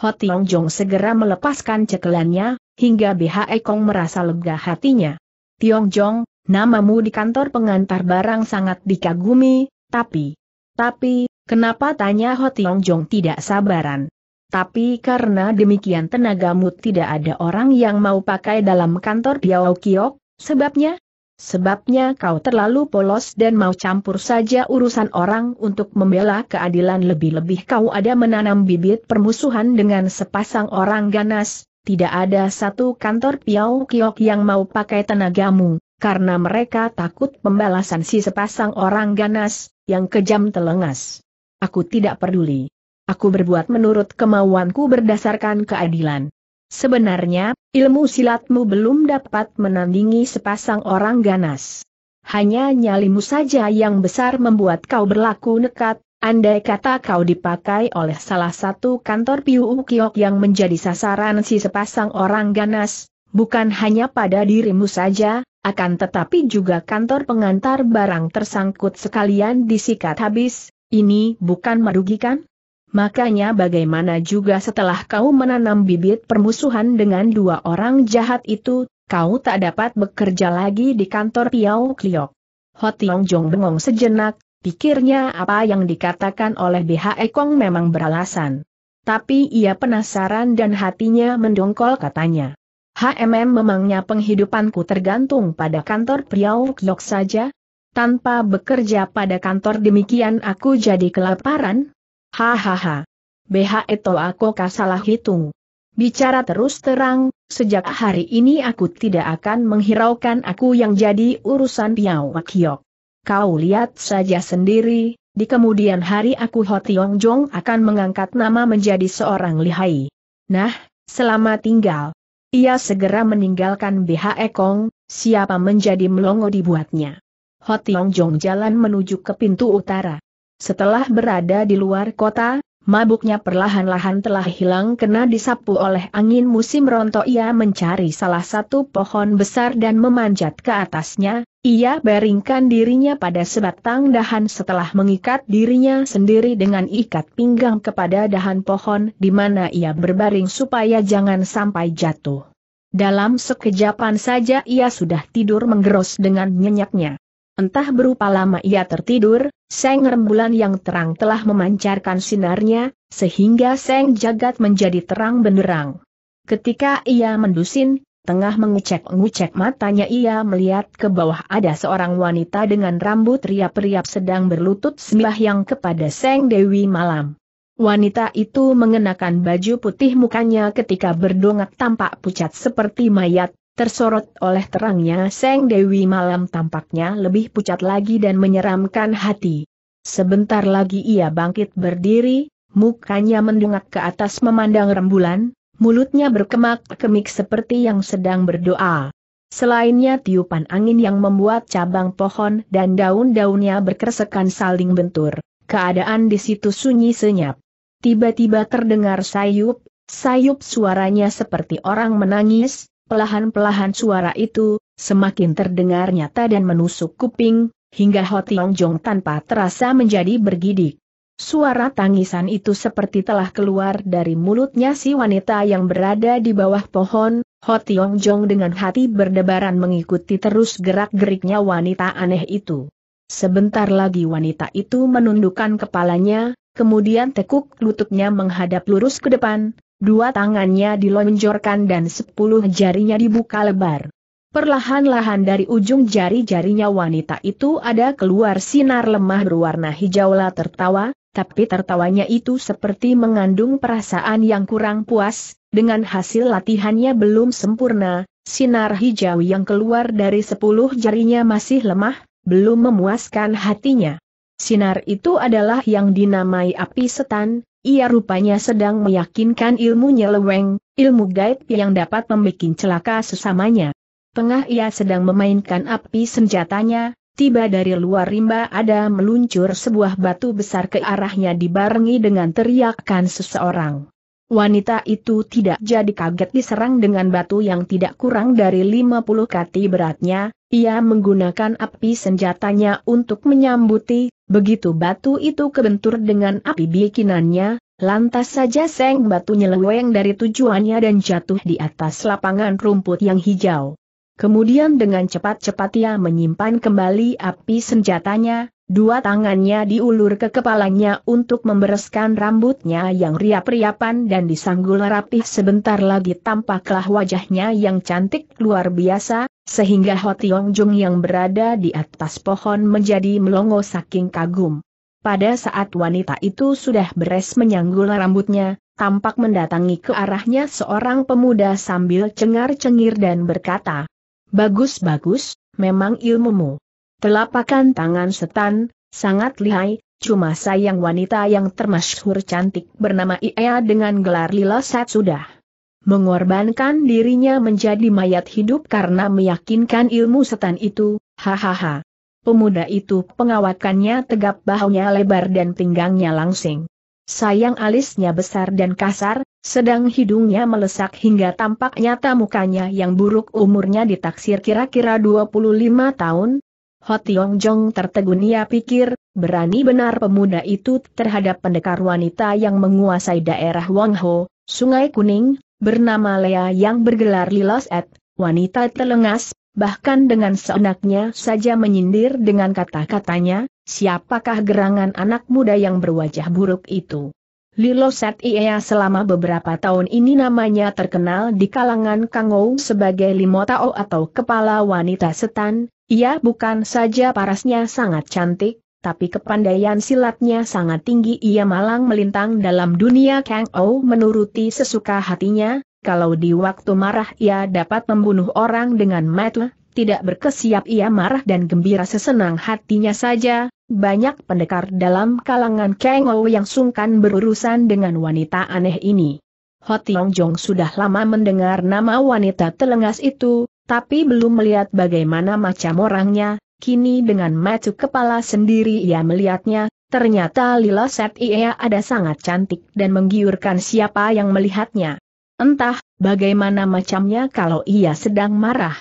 Ho Tiong Jong segera melepaskan cekelannya, hingga BHE Kong merasa lega hatinya. Tiong Jong, namamu di kantor pengantar barang sangat dikagumi, tapi... Tapi, kenapa tanya Ho Tiong Jong tidak sabaran? Tapi karena demikian tenagamu tidak ada orang yang mau pakai dalam kantor Piao Kiok, sebabnya, Sebabnya kau terlalu polos dan mau campur saja urusan orang untuk membela keadilan lebih-lebih kau ada menanam bibit permusuhan dengan sepasang orang ganas, tidak ada satu kantor Piau Kiok yang mau pakai tenagamu, karena mereka takut pembalasan si sepasang orang ganas, yang kejam telengas. Aku tidak peduli. Aku berbuat menurut kemauanku berdasarkan keadilan. Sebenarnya, ilmu silatmu belum dapat menandingi sepasang orang ganas. Hanya nyalimu saja yang besar membuat kau berlaku nekat, andai kata kau dipakai oleh salah satu kantor Piu Ukiok yang menjadi sasaran si sepasang orang ganas, bukan hanya pada dirimu saja, akan tetapi juga kantor pengantar barang tersangkut sekalian disikat habis, ini bukan merugikan? Makanya bagaimana juga setelah kau menanam bibit permusuhan dengan dua orang jahat itu, kau tak dapat bekerja lagi di kantor Piau Kliok. Hotiong Jong bengong sejenak, pikirnya apa yang dikatakan oleh BHE Kong memang beralasan. Tapi ia penasaran dan hatinya mendongkol katanya. HMM memangnya penghidupanku tergantung pada kantor Piao Kliok saja? Tanpa bekerja pada kantor demikian aku jadi kelaparan? Hahaha. BHE to aku kasalah hitung. Bicara terus terang, sejak hari ini aku tidak akan menghiraukan aku yang jadi urusan Piao Wakyok. Kau lihat saja sendiri, di kemudian hari aku Ho Tiong Jong akan mengangkat nama menjadi seorang lihai. Nah, selama tinggal. Ia segera meninggalkan BHE Kong, siapa menjadi melongo dibuatnya. Ho Tiong Jong jalan menuju ke pintu utara. Setelah berada di luar kota, mabuknya perlahan-lahan telah hilang kena disapu oleh angin musim rontok ia mencari salah satu pohon besar dan memanjat ke atasnya, ia baringkan dirinya pada sebatang dahan setelah mengikat dirinya sendiri dengan ikat pinggang kepada dahan pohon di mana ia berbaring supaya jangan sampai jatuh. Dalam sekejapan saja ia sudah tidur menggeros dengan nyenyaknya. Entah berupa lama ia tertidur, seng rembulan yang terang telah memancarkan sinarnya, sehingga seng jagat menjadi terang benderang. Ketika ia mendusin, tengah mengecek ngucek matanya ia melihat ke bawah ada seorang wanita dengan rambut riap-riap sedang berlutut yang kepada seng Dewi Malam. Wanita itu mengenakan baju putih mukanya ketika berdongak tampak pucat seperti mayat, Tersorot oleh terangnya Seng Dewi malam tampaknya lebih pucat lagi dan menyeramkan hati. Sebentar lagi ia bangkit berdiri, mukanya mendungak ke atas memandang rembulan, mulutnya berkemak-kemik seperti yang sedang berdoa. Selainnya tiupan angin yang membuat cabang pohon dan daun-daunnya berkersekan saling bentur, keadaan di situ sunyi senyap. Tiba-tiba terdengar sayup, sayup suaranya seperti orang menangis, Pelahan-pelahan suara itu, semakin terdengar nyata dan menusuk kuping, hingga Ho Tiong Jong tanpa terasa menjadi bergidik. Suara tangisan itu seperti telah keluar dari mulutnya si wanita yang berada di bawah pohon, Ho Tiong Jong dengan hati berdebaran mengikuti terus gerak-geriknya wanita aneh itu. Sebentar lagi wanita itu menundukkan kepalanya, kemudian tekuk lututnya menghadap lurus ke depan, Dua tangannya dilonjorkan dan sepuluh jarinya dibuka lebar. Perlahan-lahan dari ujung jari-jarinya wanita itu ada keluar sinar lemah berwarna hijaulah tertawa, tapi tertawanya itu seperti mengandung perasaan yang kurang puas, dengan hasil latihannya belum sempurna, sinar hijau yang keluar dari sepuluh jarinya masih lemah, belum memuaskan hatinya. Sinar itu adalah yang dinamai api setan, ia rupanya sedang meyakinkan ilmunya leweng, ilmu gaib yang dapat membuat celaka sesamanya. Tengah ia sedang memainkan api senjatanya, tiba dari luar rimba ada meluncur sebuah batu besar ke arahnya dibarengi dengan teriakan seseorang. Wanita itu tidak jadi kaget diserang dengan batu yang tidak kurang dari 50 kati beratnya, ia menggunakan api senjatanya untuk menyambuti, begitu batu itu kebentur dengan api bikinannya, lantas saja seng batu nyeleweng dari tujuannya dan jatuh di atas lapangan rumput yang hijau. Kemudian dengan cepat-cepat ia menyimpan kembali api senjatanya, Dua tangannya diulur ke kepalanya untuk membereskan rambutnya yang riap-riapan dan disanggul rapih sebentar lagi tampaklah wajahnya yang cantik luar biasa, sehingga Hotiong Jung yang berada di atas pohon menjadi melongo saking kagum. Pada saat wanita itu sudah beres menyanggul rambutnya, tampak mendatangi ke arahnya seorang pemuda sambil cengar-cengir dan berkata, Bagus-bagus, memang ilmumu. Telapakan tangan setan, sangat lihai, cuma sayang wanita yang termasyhur cantik bernama Ia dengan gelar Lila saat sudah. Mengorbankan dirinya menjadi mayat hidup karena meyakinkan ilmu setan itu, hahaha. Pemuda itu pengawakannya tegap bahunya lebar dan pinggangnya langsing. Sayang alisnya besar dan kasar, sedang hidungnya melesak hingga tampak nyata mukanya yang buruk umurnya ditaksir kira-kira 25 tahun, Ho Tiong Jong tertegun ia pikir, berani benar pemuda itu terhadap pendekar wanita yang menguasai daerah Wangho, Sungai Kuning, bernama Lea yang bergelar Lilas Et, wanita telengas, bahkan dengan seenaknya saja menyindir dengan kata-katanya, siapakah gerangan anak muda yang berwajah buruk itu. Lilo Set Ia selama beberapa tahun ini namanya terkenal di kalangan Kangou sebagai Limo atau Kepala Wanita Setan, ia bukan saja parasnya sangat cantik, tapi kepandaian silatnya sangat tinggi ia malang melintang dalam dunia Kangou menuruti sesuka hatinya, kalau di waktu marah ia dapat membunuh orang dengan metu. tidak berkesiap ia marah dan gembira sesenang hatinya saja, banyak pendekar dalam kalangan Kang Ou yang sungkan berurusan dengan wanita aneh ini. Ho Tiong Jong sudah lama mendengar nama wanita telengas itu, tapi belum melihat bagaimana macam orangnya, kini dengan macu kepala sendiri ia melihatnya, ternyata Lila Set Ia ada sangat cantik dan menggiurkan siapa yang melihatnya. Entah, bagaimana macamnya kalau ia sedang marah.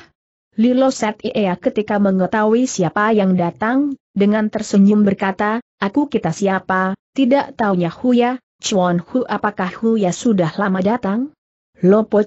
Lilo Set Ia ketika mengetahui siapa yang datang, dengan tersenyum berkata, aku kita siapa, tidak taunya Huya, Chuan Hu apakah Huya sudah lama datang?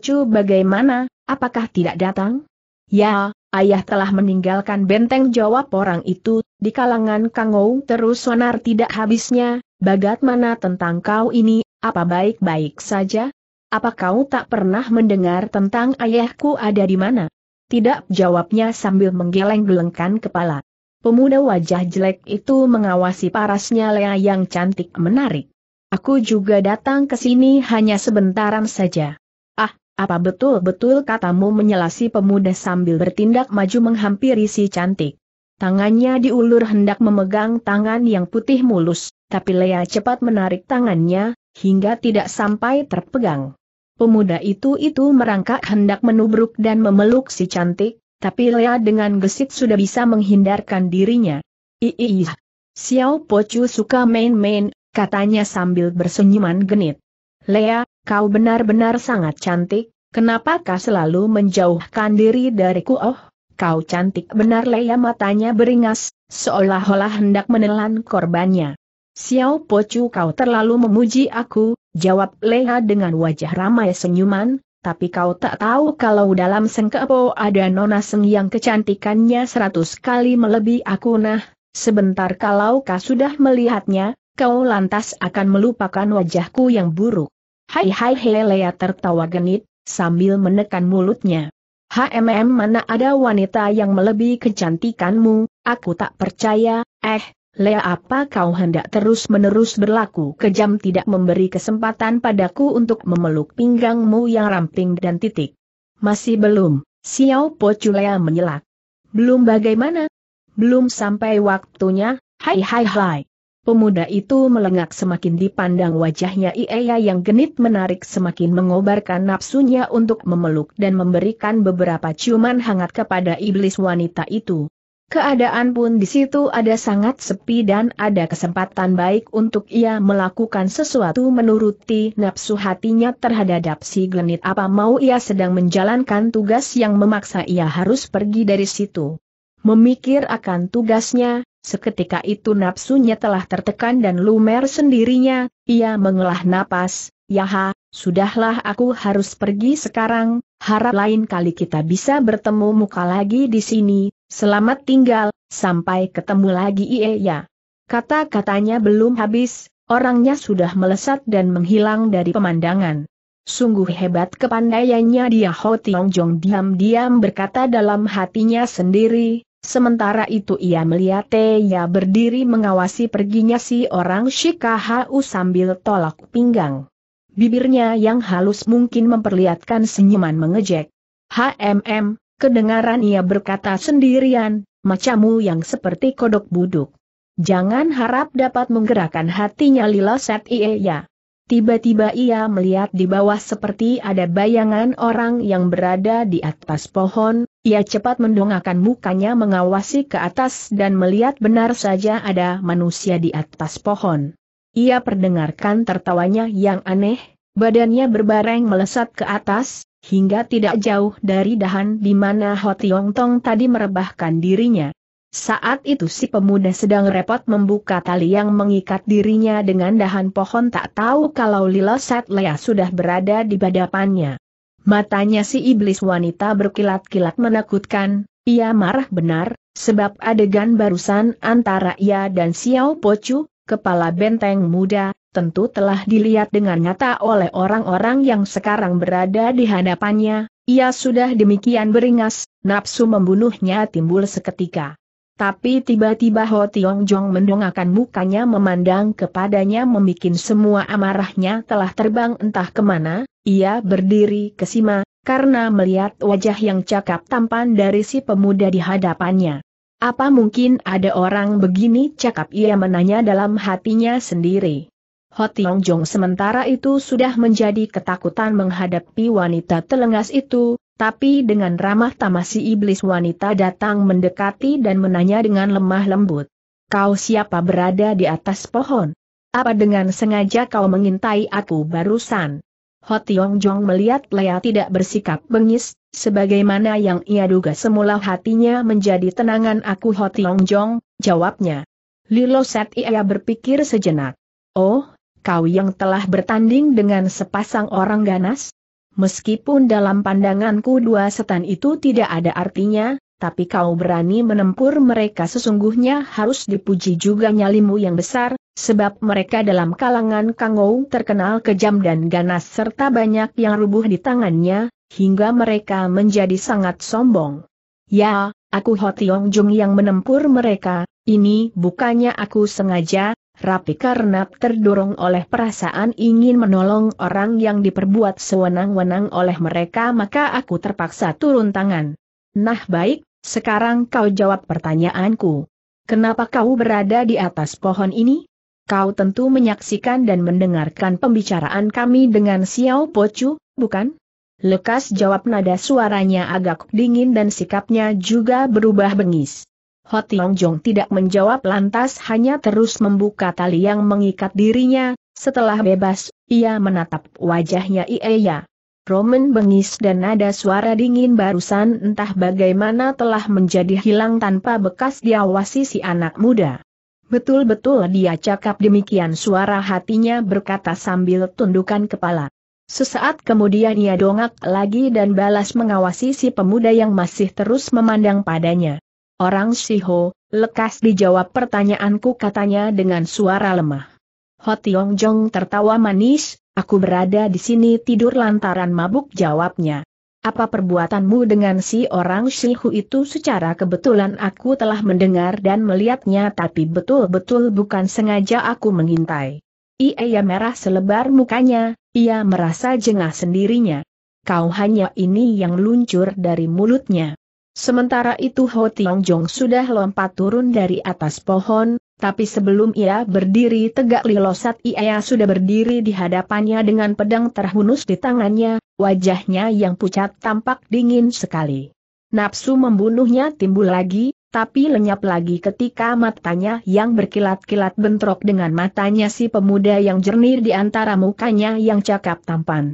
Chu bagaimana, apakah tidak datang? Ya, ayah telah meninggalkan benteng jawab orang itu, di kalangan Kangou terus sonar tidak habisnya, bagat mana tentang kau ini, apa baik-baik saja? Apa kau tak pernah mendengar tentang ayahku ada di mana? Tidak jawabnya sambil menggeleng-gelengkan kepala. Pemuda wajah jelek itu mengawasi parasnya Lea yang cantik menarik. Aku juga datang ke sini hanya sebentaran saja. Ah, apa betul-betul katamu menyelasi pemuda sambil bertindak maju menghampiri si cantik. Tangannya diulur hendak memegang tangan yang putih mulus, tapi Lea cepat menarik tangannya, hingga tidak sampai terpegang. Pemuda itu itu merangkak hendak menubruk dan memeluk si cantik, tapi Lea dengan gesit sudah bisa menghindarkan dirinya. Ii, Xiao Pocu suka main-main, katanya sambil bersenyuman genit. Lea, kau benar-benar sangat cantik, Kenapa kau selalu menjauhkan diri dariku? Oh, kau cantik benar Lea matanya beringas, seolah-olah hendak menelan korbannya. Xiao Pocu kau terlalu memuji aku, jawab Lea dengan wajah ramai senyuman, tapi kau tak tahu kalau dalam Sengkepo ada nona seng yang kecantikannya seratus kali melebihi aku nah, sebentar kalau kau sudah melihatnya, kau lantas akan melupakan wajahku yang buruk. Hai hai Helea tertawa genit, sambil menekan mulutnya. HMM mana ada wanita yang melebihi kecantikanmu, aku tak percaya, eh, Lea apa kau hendak terus-menerus berlaku kejam tidak memberi kesempatan padaku untuk memeluk pinggangmu yang ramping dan titik? Masih belum, Xiao Po Lea menyelak. Belum bagaimana? Belum sampai waktunya, hai hai hai. Pemuda itu melengak semakin dipandang wajahnya Ia yang genit menarik semakin mengobarkan nafsunya untuk memeluk dan memberikan beberapa ciuman hangat kepada iblis wanita itu. Keadaan pun di situ ada sangat sepi dan ada kesempatan baik untuk ia melakukan sesuatu menuruti nafsu hatinya terhadap si Glenit apa mau ia sedang menjalankan tugas yang memaksa ia harus pergi dari situ. Memikir akan tugasnya, seketika itu nafsunya telah tertekan dan lumer sendirinya, ia mengelah napas, Yaha, sudahlah aku harus pergi sekarang, harap lain kali kita bisa bertemu muka lagi di sini, Selamat tinggal, sampai ketemu lagi iya. ya. Kata-katanya belum habis, orangnya sudah melesat dan menghilang dari pemandangan. Sungguh hebat kepandaiannya dia Ho Tiong Jong diam-diam berkata dalam hatinya sendiri, Sementara itu ia melihat Teya berdiri mengawasi perginya si orang Shikahau sambil tolak pinggang. Bibirnya yang halus mungkin memperlihatkan senyuman mengejek. HMM, Kedengaran ia berkata sendirian, macamu yang seperti kodok buduk. Jangan harap dapat menggerakkan hatinya Lila Set ya. Tiba-tiba ia melihat di bawah seperti ada bayangan orang yang berada di atas pohon, ia cepat mendongakkan mukanya mengawasi ke atas dan melihat benar saja ada manusia di atas pohon. Ia perdengarkan tertawanya yang aneh, badannya berbareng melesat ke atas, hingga tidak jauh dari dahan di mana Ho Tong tadi merebahkan dirinya. Saat itu si pemuda sedang repot membuka tali yang mengikat dirinya dengan dahan pohon tak tahu kalau Lilo Satlea sudah berada di badapannya. Matanya si iblis wanita berkilat-kilat menakutkan, ia marah benar, sebab adegan barusan antara ia dan Xiao Pocu, kepala benteng muda, tentu telah dilihat dengan nyata oleh orang-orang yang sekarang berada di hadapannya, ia sudah demikian beringas, nafsu membunuhnya timbul seketika. Tapi tiba-tiba Ho Tiong Jong mendongakkan mukanya memandang kepadanya membuat semua amarahnya telah terbang entah kemana, ia berdiri kesima, karena melihat wajah yang cakap tampan dari si pemuda di hadapannya. Apa mungkin ada orang begini cakap ia menanya dalam hatinya sendiri. Ho Tiong Jong sementara itu sudah menjadi ketakutan menghadapi wanita telengas itu, tapi dengan ramah tamah si iblis wanita datang mendekati dan menanya dengan lemah lembut. Kau siapa berada di atas pohon? Apa dengan sengaja kau mengintai aku barusan? Ho Tiong Jong melihat Lea tidak bersikap bengis, sebagaimana yang ia duga semula hatinya menjadi tenangan aku Ho Tiong Jong, jawabnya. Lilo Set ia berpikir sejenak. Oh, kau yang telah bertanding dengan sepasang orang ganas? Meskipun dalam pandanganku dua setan itu tidak ada artinya, tapi kau berani menempur mereka sesungguhnya harus dipuji juga nyalimu yang besar, sebab mereka dalam kalangan Kangou terkenal kejam dan ganas serta banyak yang rubuh di tangannya, hingga mereka menjadi sangat sombong. Ya, aku Ho Tiong Jung yang menempur mereka, ini bukannya aku sengaja, Rapi karena terdorong oleh perasaan ingin menolong orang yang diperbuat sewenang-wenang oleh mereka maka aku terpaksa turun tangan. Nah baik, sekarang kau jawab pertanyaanku. Kenapa kau berada di atas pohon ini? Kau tentu menyaksikan dan mendengarkan pembicaraan kami dengan Xiao Pochu, bukan? Lekas jawab nada suaranya agak dingin dan sikapnya juga berubah bengis. Ho Longjong tidak menjawab lantas hanya terus membuka tali yang mengikat dirinya, setelah bebas, ia menatap wajahnya Ieya. Roman bengis dan nada suara dingin barusan entah bagaimana telah menjadi hilang tanpa bekas diawasi si anak muda. Betul-betul dia cakap demikian suara hatinya berkata sambil tundukan kepala. Sesaat kemudian ia dongak lagi dan balas mengawasi si pemuda yang masih terus memandang padanya. Orang Siho, lekas dijawab pertanyaanku katanya dengan suara lemah. Ho Tiong Jong tertawa manis, aku berada di sini tidur lantaran mabuk jawabnya. Apa perbuatanmu dengan si orang Silhu itu secara kebetulan aku telah mendengar dan melihatnya tapi betul-betul bukan sengaja aku mengintai. Ia merah selebar mukanya, ia merasa jengah sendirinya. Kau hanya ini yang luncur dari mulutnya. Sementara itu Ho Tiong Jong sudah lompat turun dari atas pohon, tapi sebelum ia berdiri tegak Lilosat ia sudah berdiri di hadapannya dengan pedang terhunus di tangannya, wajahnya yang pucat tampak dingin sekali. Napsu membunuhnya timbul lagi, tapi lenyap lagi ketika matanya yang berkilat-kilat bentrok dengan matanya si pemuda yang jernih di antara mukanya yang cakap tampan.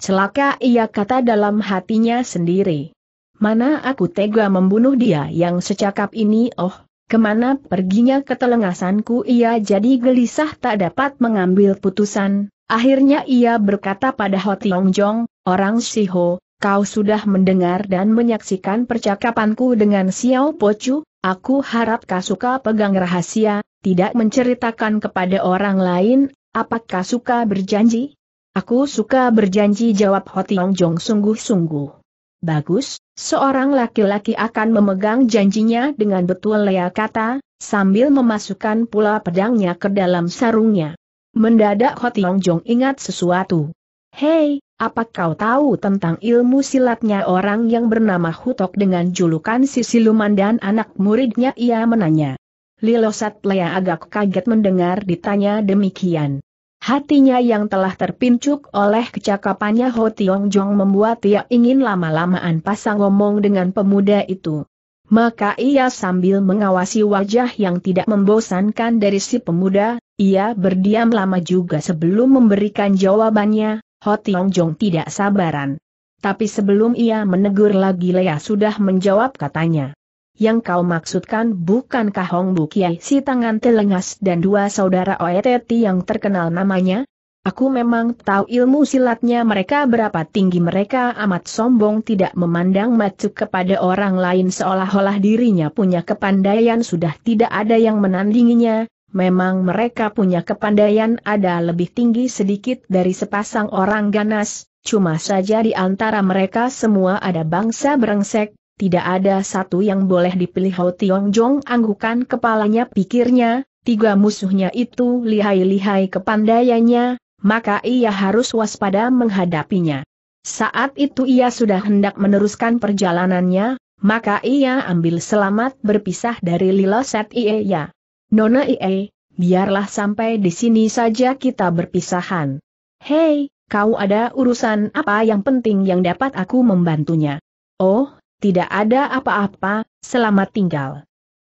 Celaka ia kata dalam hatinya sendiri. Mana aku tega membunuh dia yang secakap ini oh, kemana perginya ketelengasanku ia jadi gelisah tak dapat mengambil putusan. Akhirnya ia berkata pada Ho Tiong Jong, orang Siho, kau sudah mendengar dan menyaksikan percakapanku dengan Xiao Pochu, aku harap kau suka pegang rahasia, tidak menceritakan kepada orang lain, apakah suka berjanji? Aku suka berjanji jawab Ho Tiong Jong sungguh-sungguh. Bagus, Seorang laki-laki akan memegang janjinya dengan betul Lea kata, sambil memasukkan pula pedangnya ke dalam sarungnya. Mendadak Tiong Jong ingat sesuatu. Hei, apa kau tahu tentang ilmu silatnya orang yang bernama Hutok dengan julukan si siluman dan anak muridnya ia menanya. Lilosat Lea agak kaget mendengar ditanya demikian. Hatinya yang telah terpincuk oleh kecakapannya Ho Tiong Jong membuat ia ingin lama-lamaan pasang ngomong dengan pemuda itu. Maka ia sambil mengawasi wajah yang tidak membosankan dari si pemuda, ia berdiam lama juga sebelum memberikan jawabannya, Ho Tiong Jong tidak sabaran. Tapi sebelum ia menegur lagi Lea sudah menjawab katanya. Yang kau maksudkan bukankah Hong Kiai si tangan telengas dan dua saudara OETT yang terkenal namanya? Aku memang tahu ilmu silatnya mereka berapa tinggi mereka amat sombong tidak memandang macu kepada orang lain seolah-olah dirinya punya kepandaian sudah tidak ada yang menandinginya, memang mereka punya kepandaian ada lebih tinggi sedikit dari sepasang orang ganas, cuma saja di antara mereka semua ada bangsa berengsek tidak ada satu yang boleh dipilih Ho Tiong Jong anggukan kepalanya pikirnya, tiga musuhnya itu lihai-lihai kepandaiannya, maka ia harus waspada menghadapinya. Saat itu ia sudah hendak meneruskan perjalanannya, maka ia ambil selamat berpisah dari Liloset ya. Nona Ie, biarlah sampai di sini saja kita berpisahan. Hei, kau ada urusan apa yang penting yang dapat aku membantunya? Oh, tidak ada apa-apa, selamat tinggal.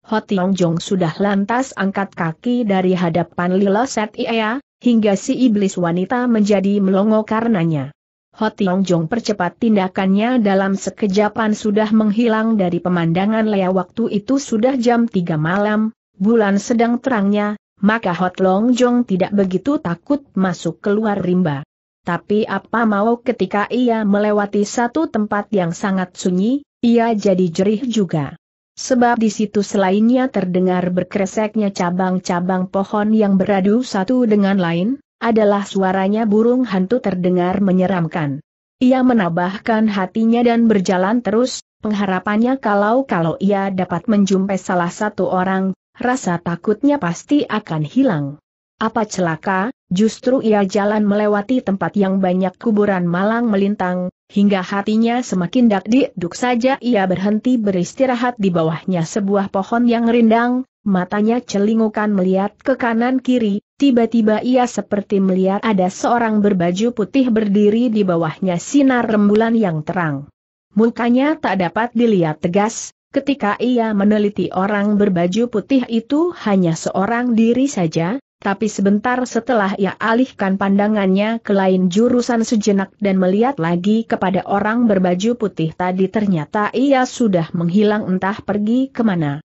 Hot Tiong Jong sudah lantas angkat kaki dari hadapan Lilo Set Ia, hingga si iblis wanita menjadi melongo karenanya. Hot Tiong Jong percepat tindakannya dalam sekejapan sudah menghilang dari pemandangan Lea waktu itu sudah jam 3 malam, bulan sedang terangnya, maka Hot Tiong Jong tidak begitu takut masuk keluar rimba. Tapi apa mau ketika ia melewati satu tempat yang sangat sunyi, ia jadi jerih juga. Sebab di situ selainnya terdengar berkreseknya cabang-cabang pohon yang beradu satu dengan lain, adalah suaranya burung hantu terdengar menyeramkan. Ia menabahkan hatinya dan berjalan terus, pengharapannya kalau-kalau ia dapat menjumpai salah satu orang, rasa takutnya pasti akan hilang. Apa celaka, Justru ia jalan melewati tempat yang banyak kuburan malang melintang, hingga hatinya semakin dak diaduk saja ia berhenti beristirahat di bawahnya sebuah pohon yang rindang, matanya celingukan melihat ke kanan kiri, tiba-tiba ia seperti melihat ada seorang berbaju putih berdiri di bawahnya sinar rembulan yang terang. Mukanya tak dapat dilihat tegas, Ketika ia meneliti orang berbaju putih itu hanya seorang diri saja, tapi sebentar setelah ia alihkan pandangannya ke lain jurusan sejenak dan melihat lagi kepada orang berbaju putih tadi ternyata ia sudah menghilang entah pergi kemana.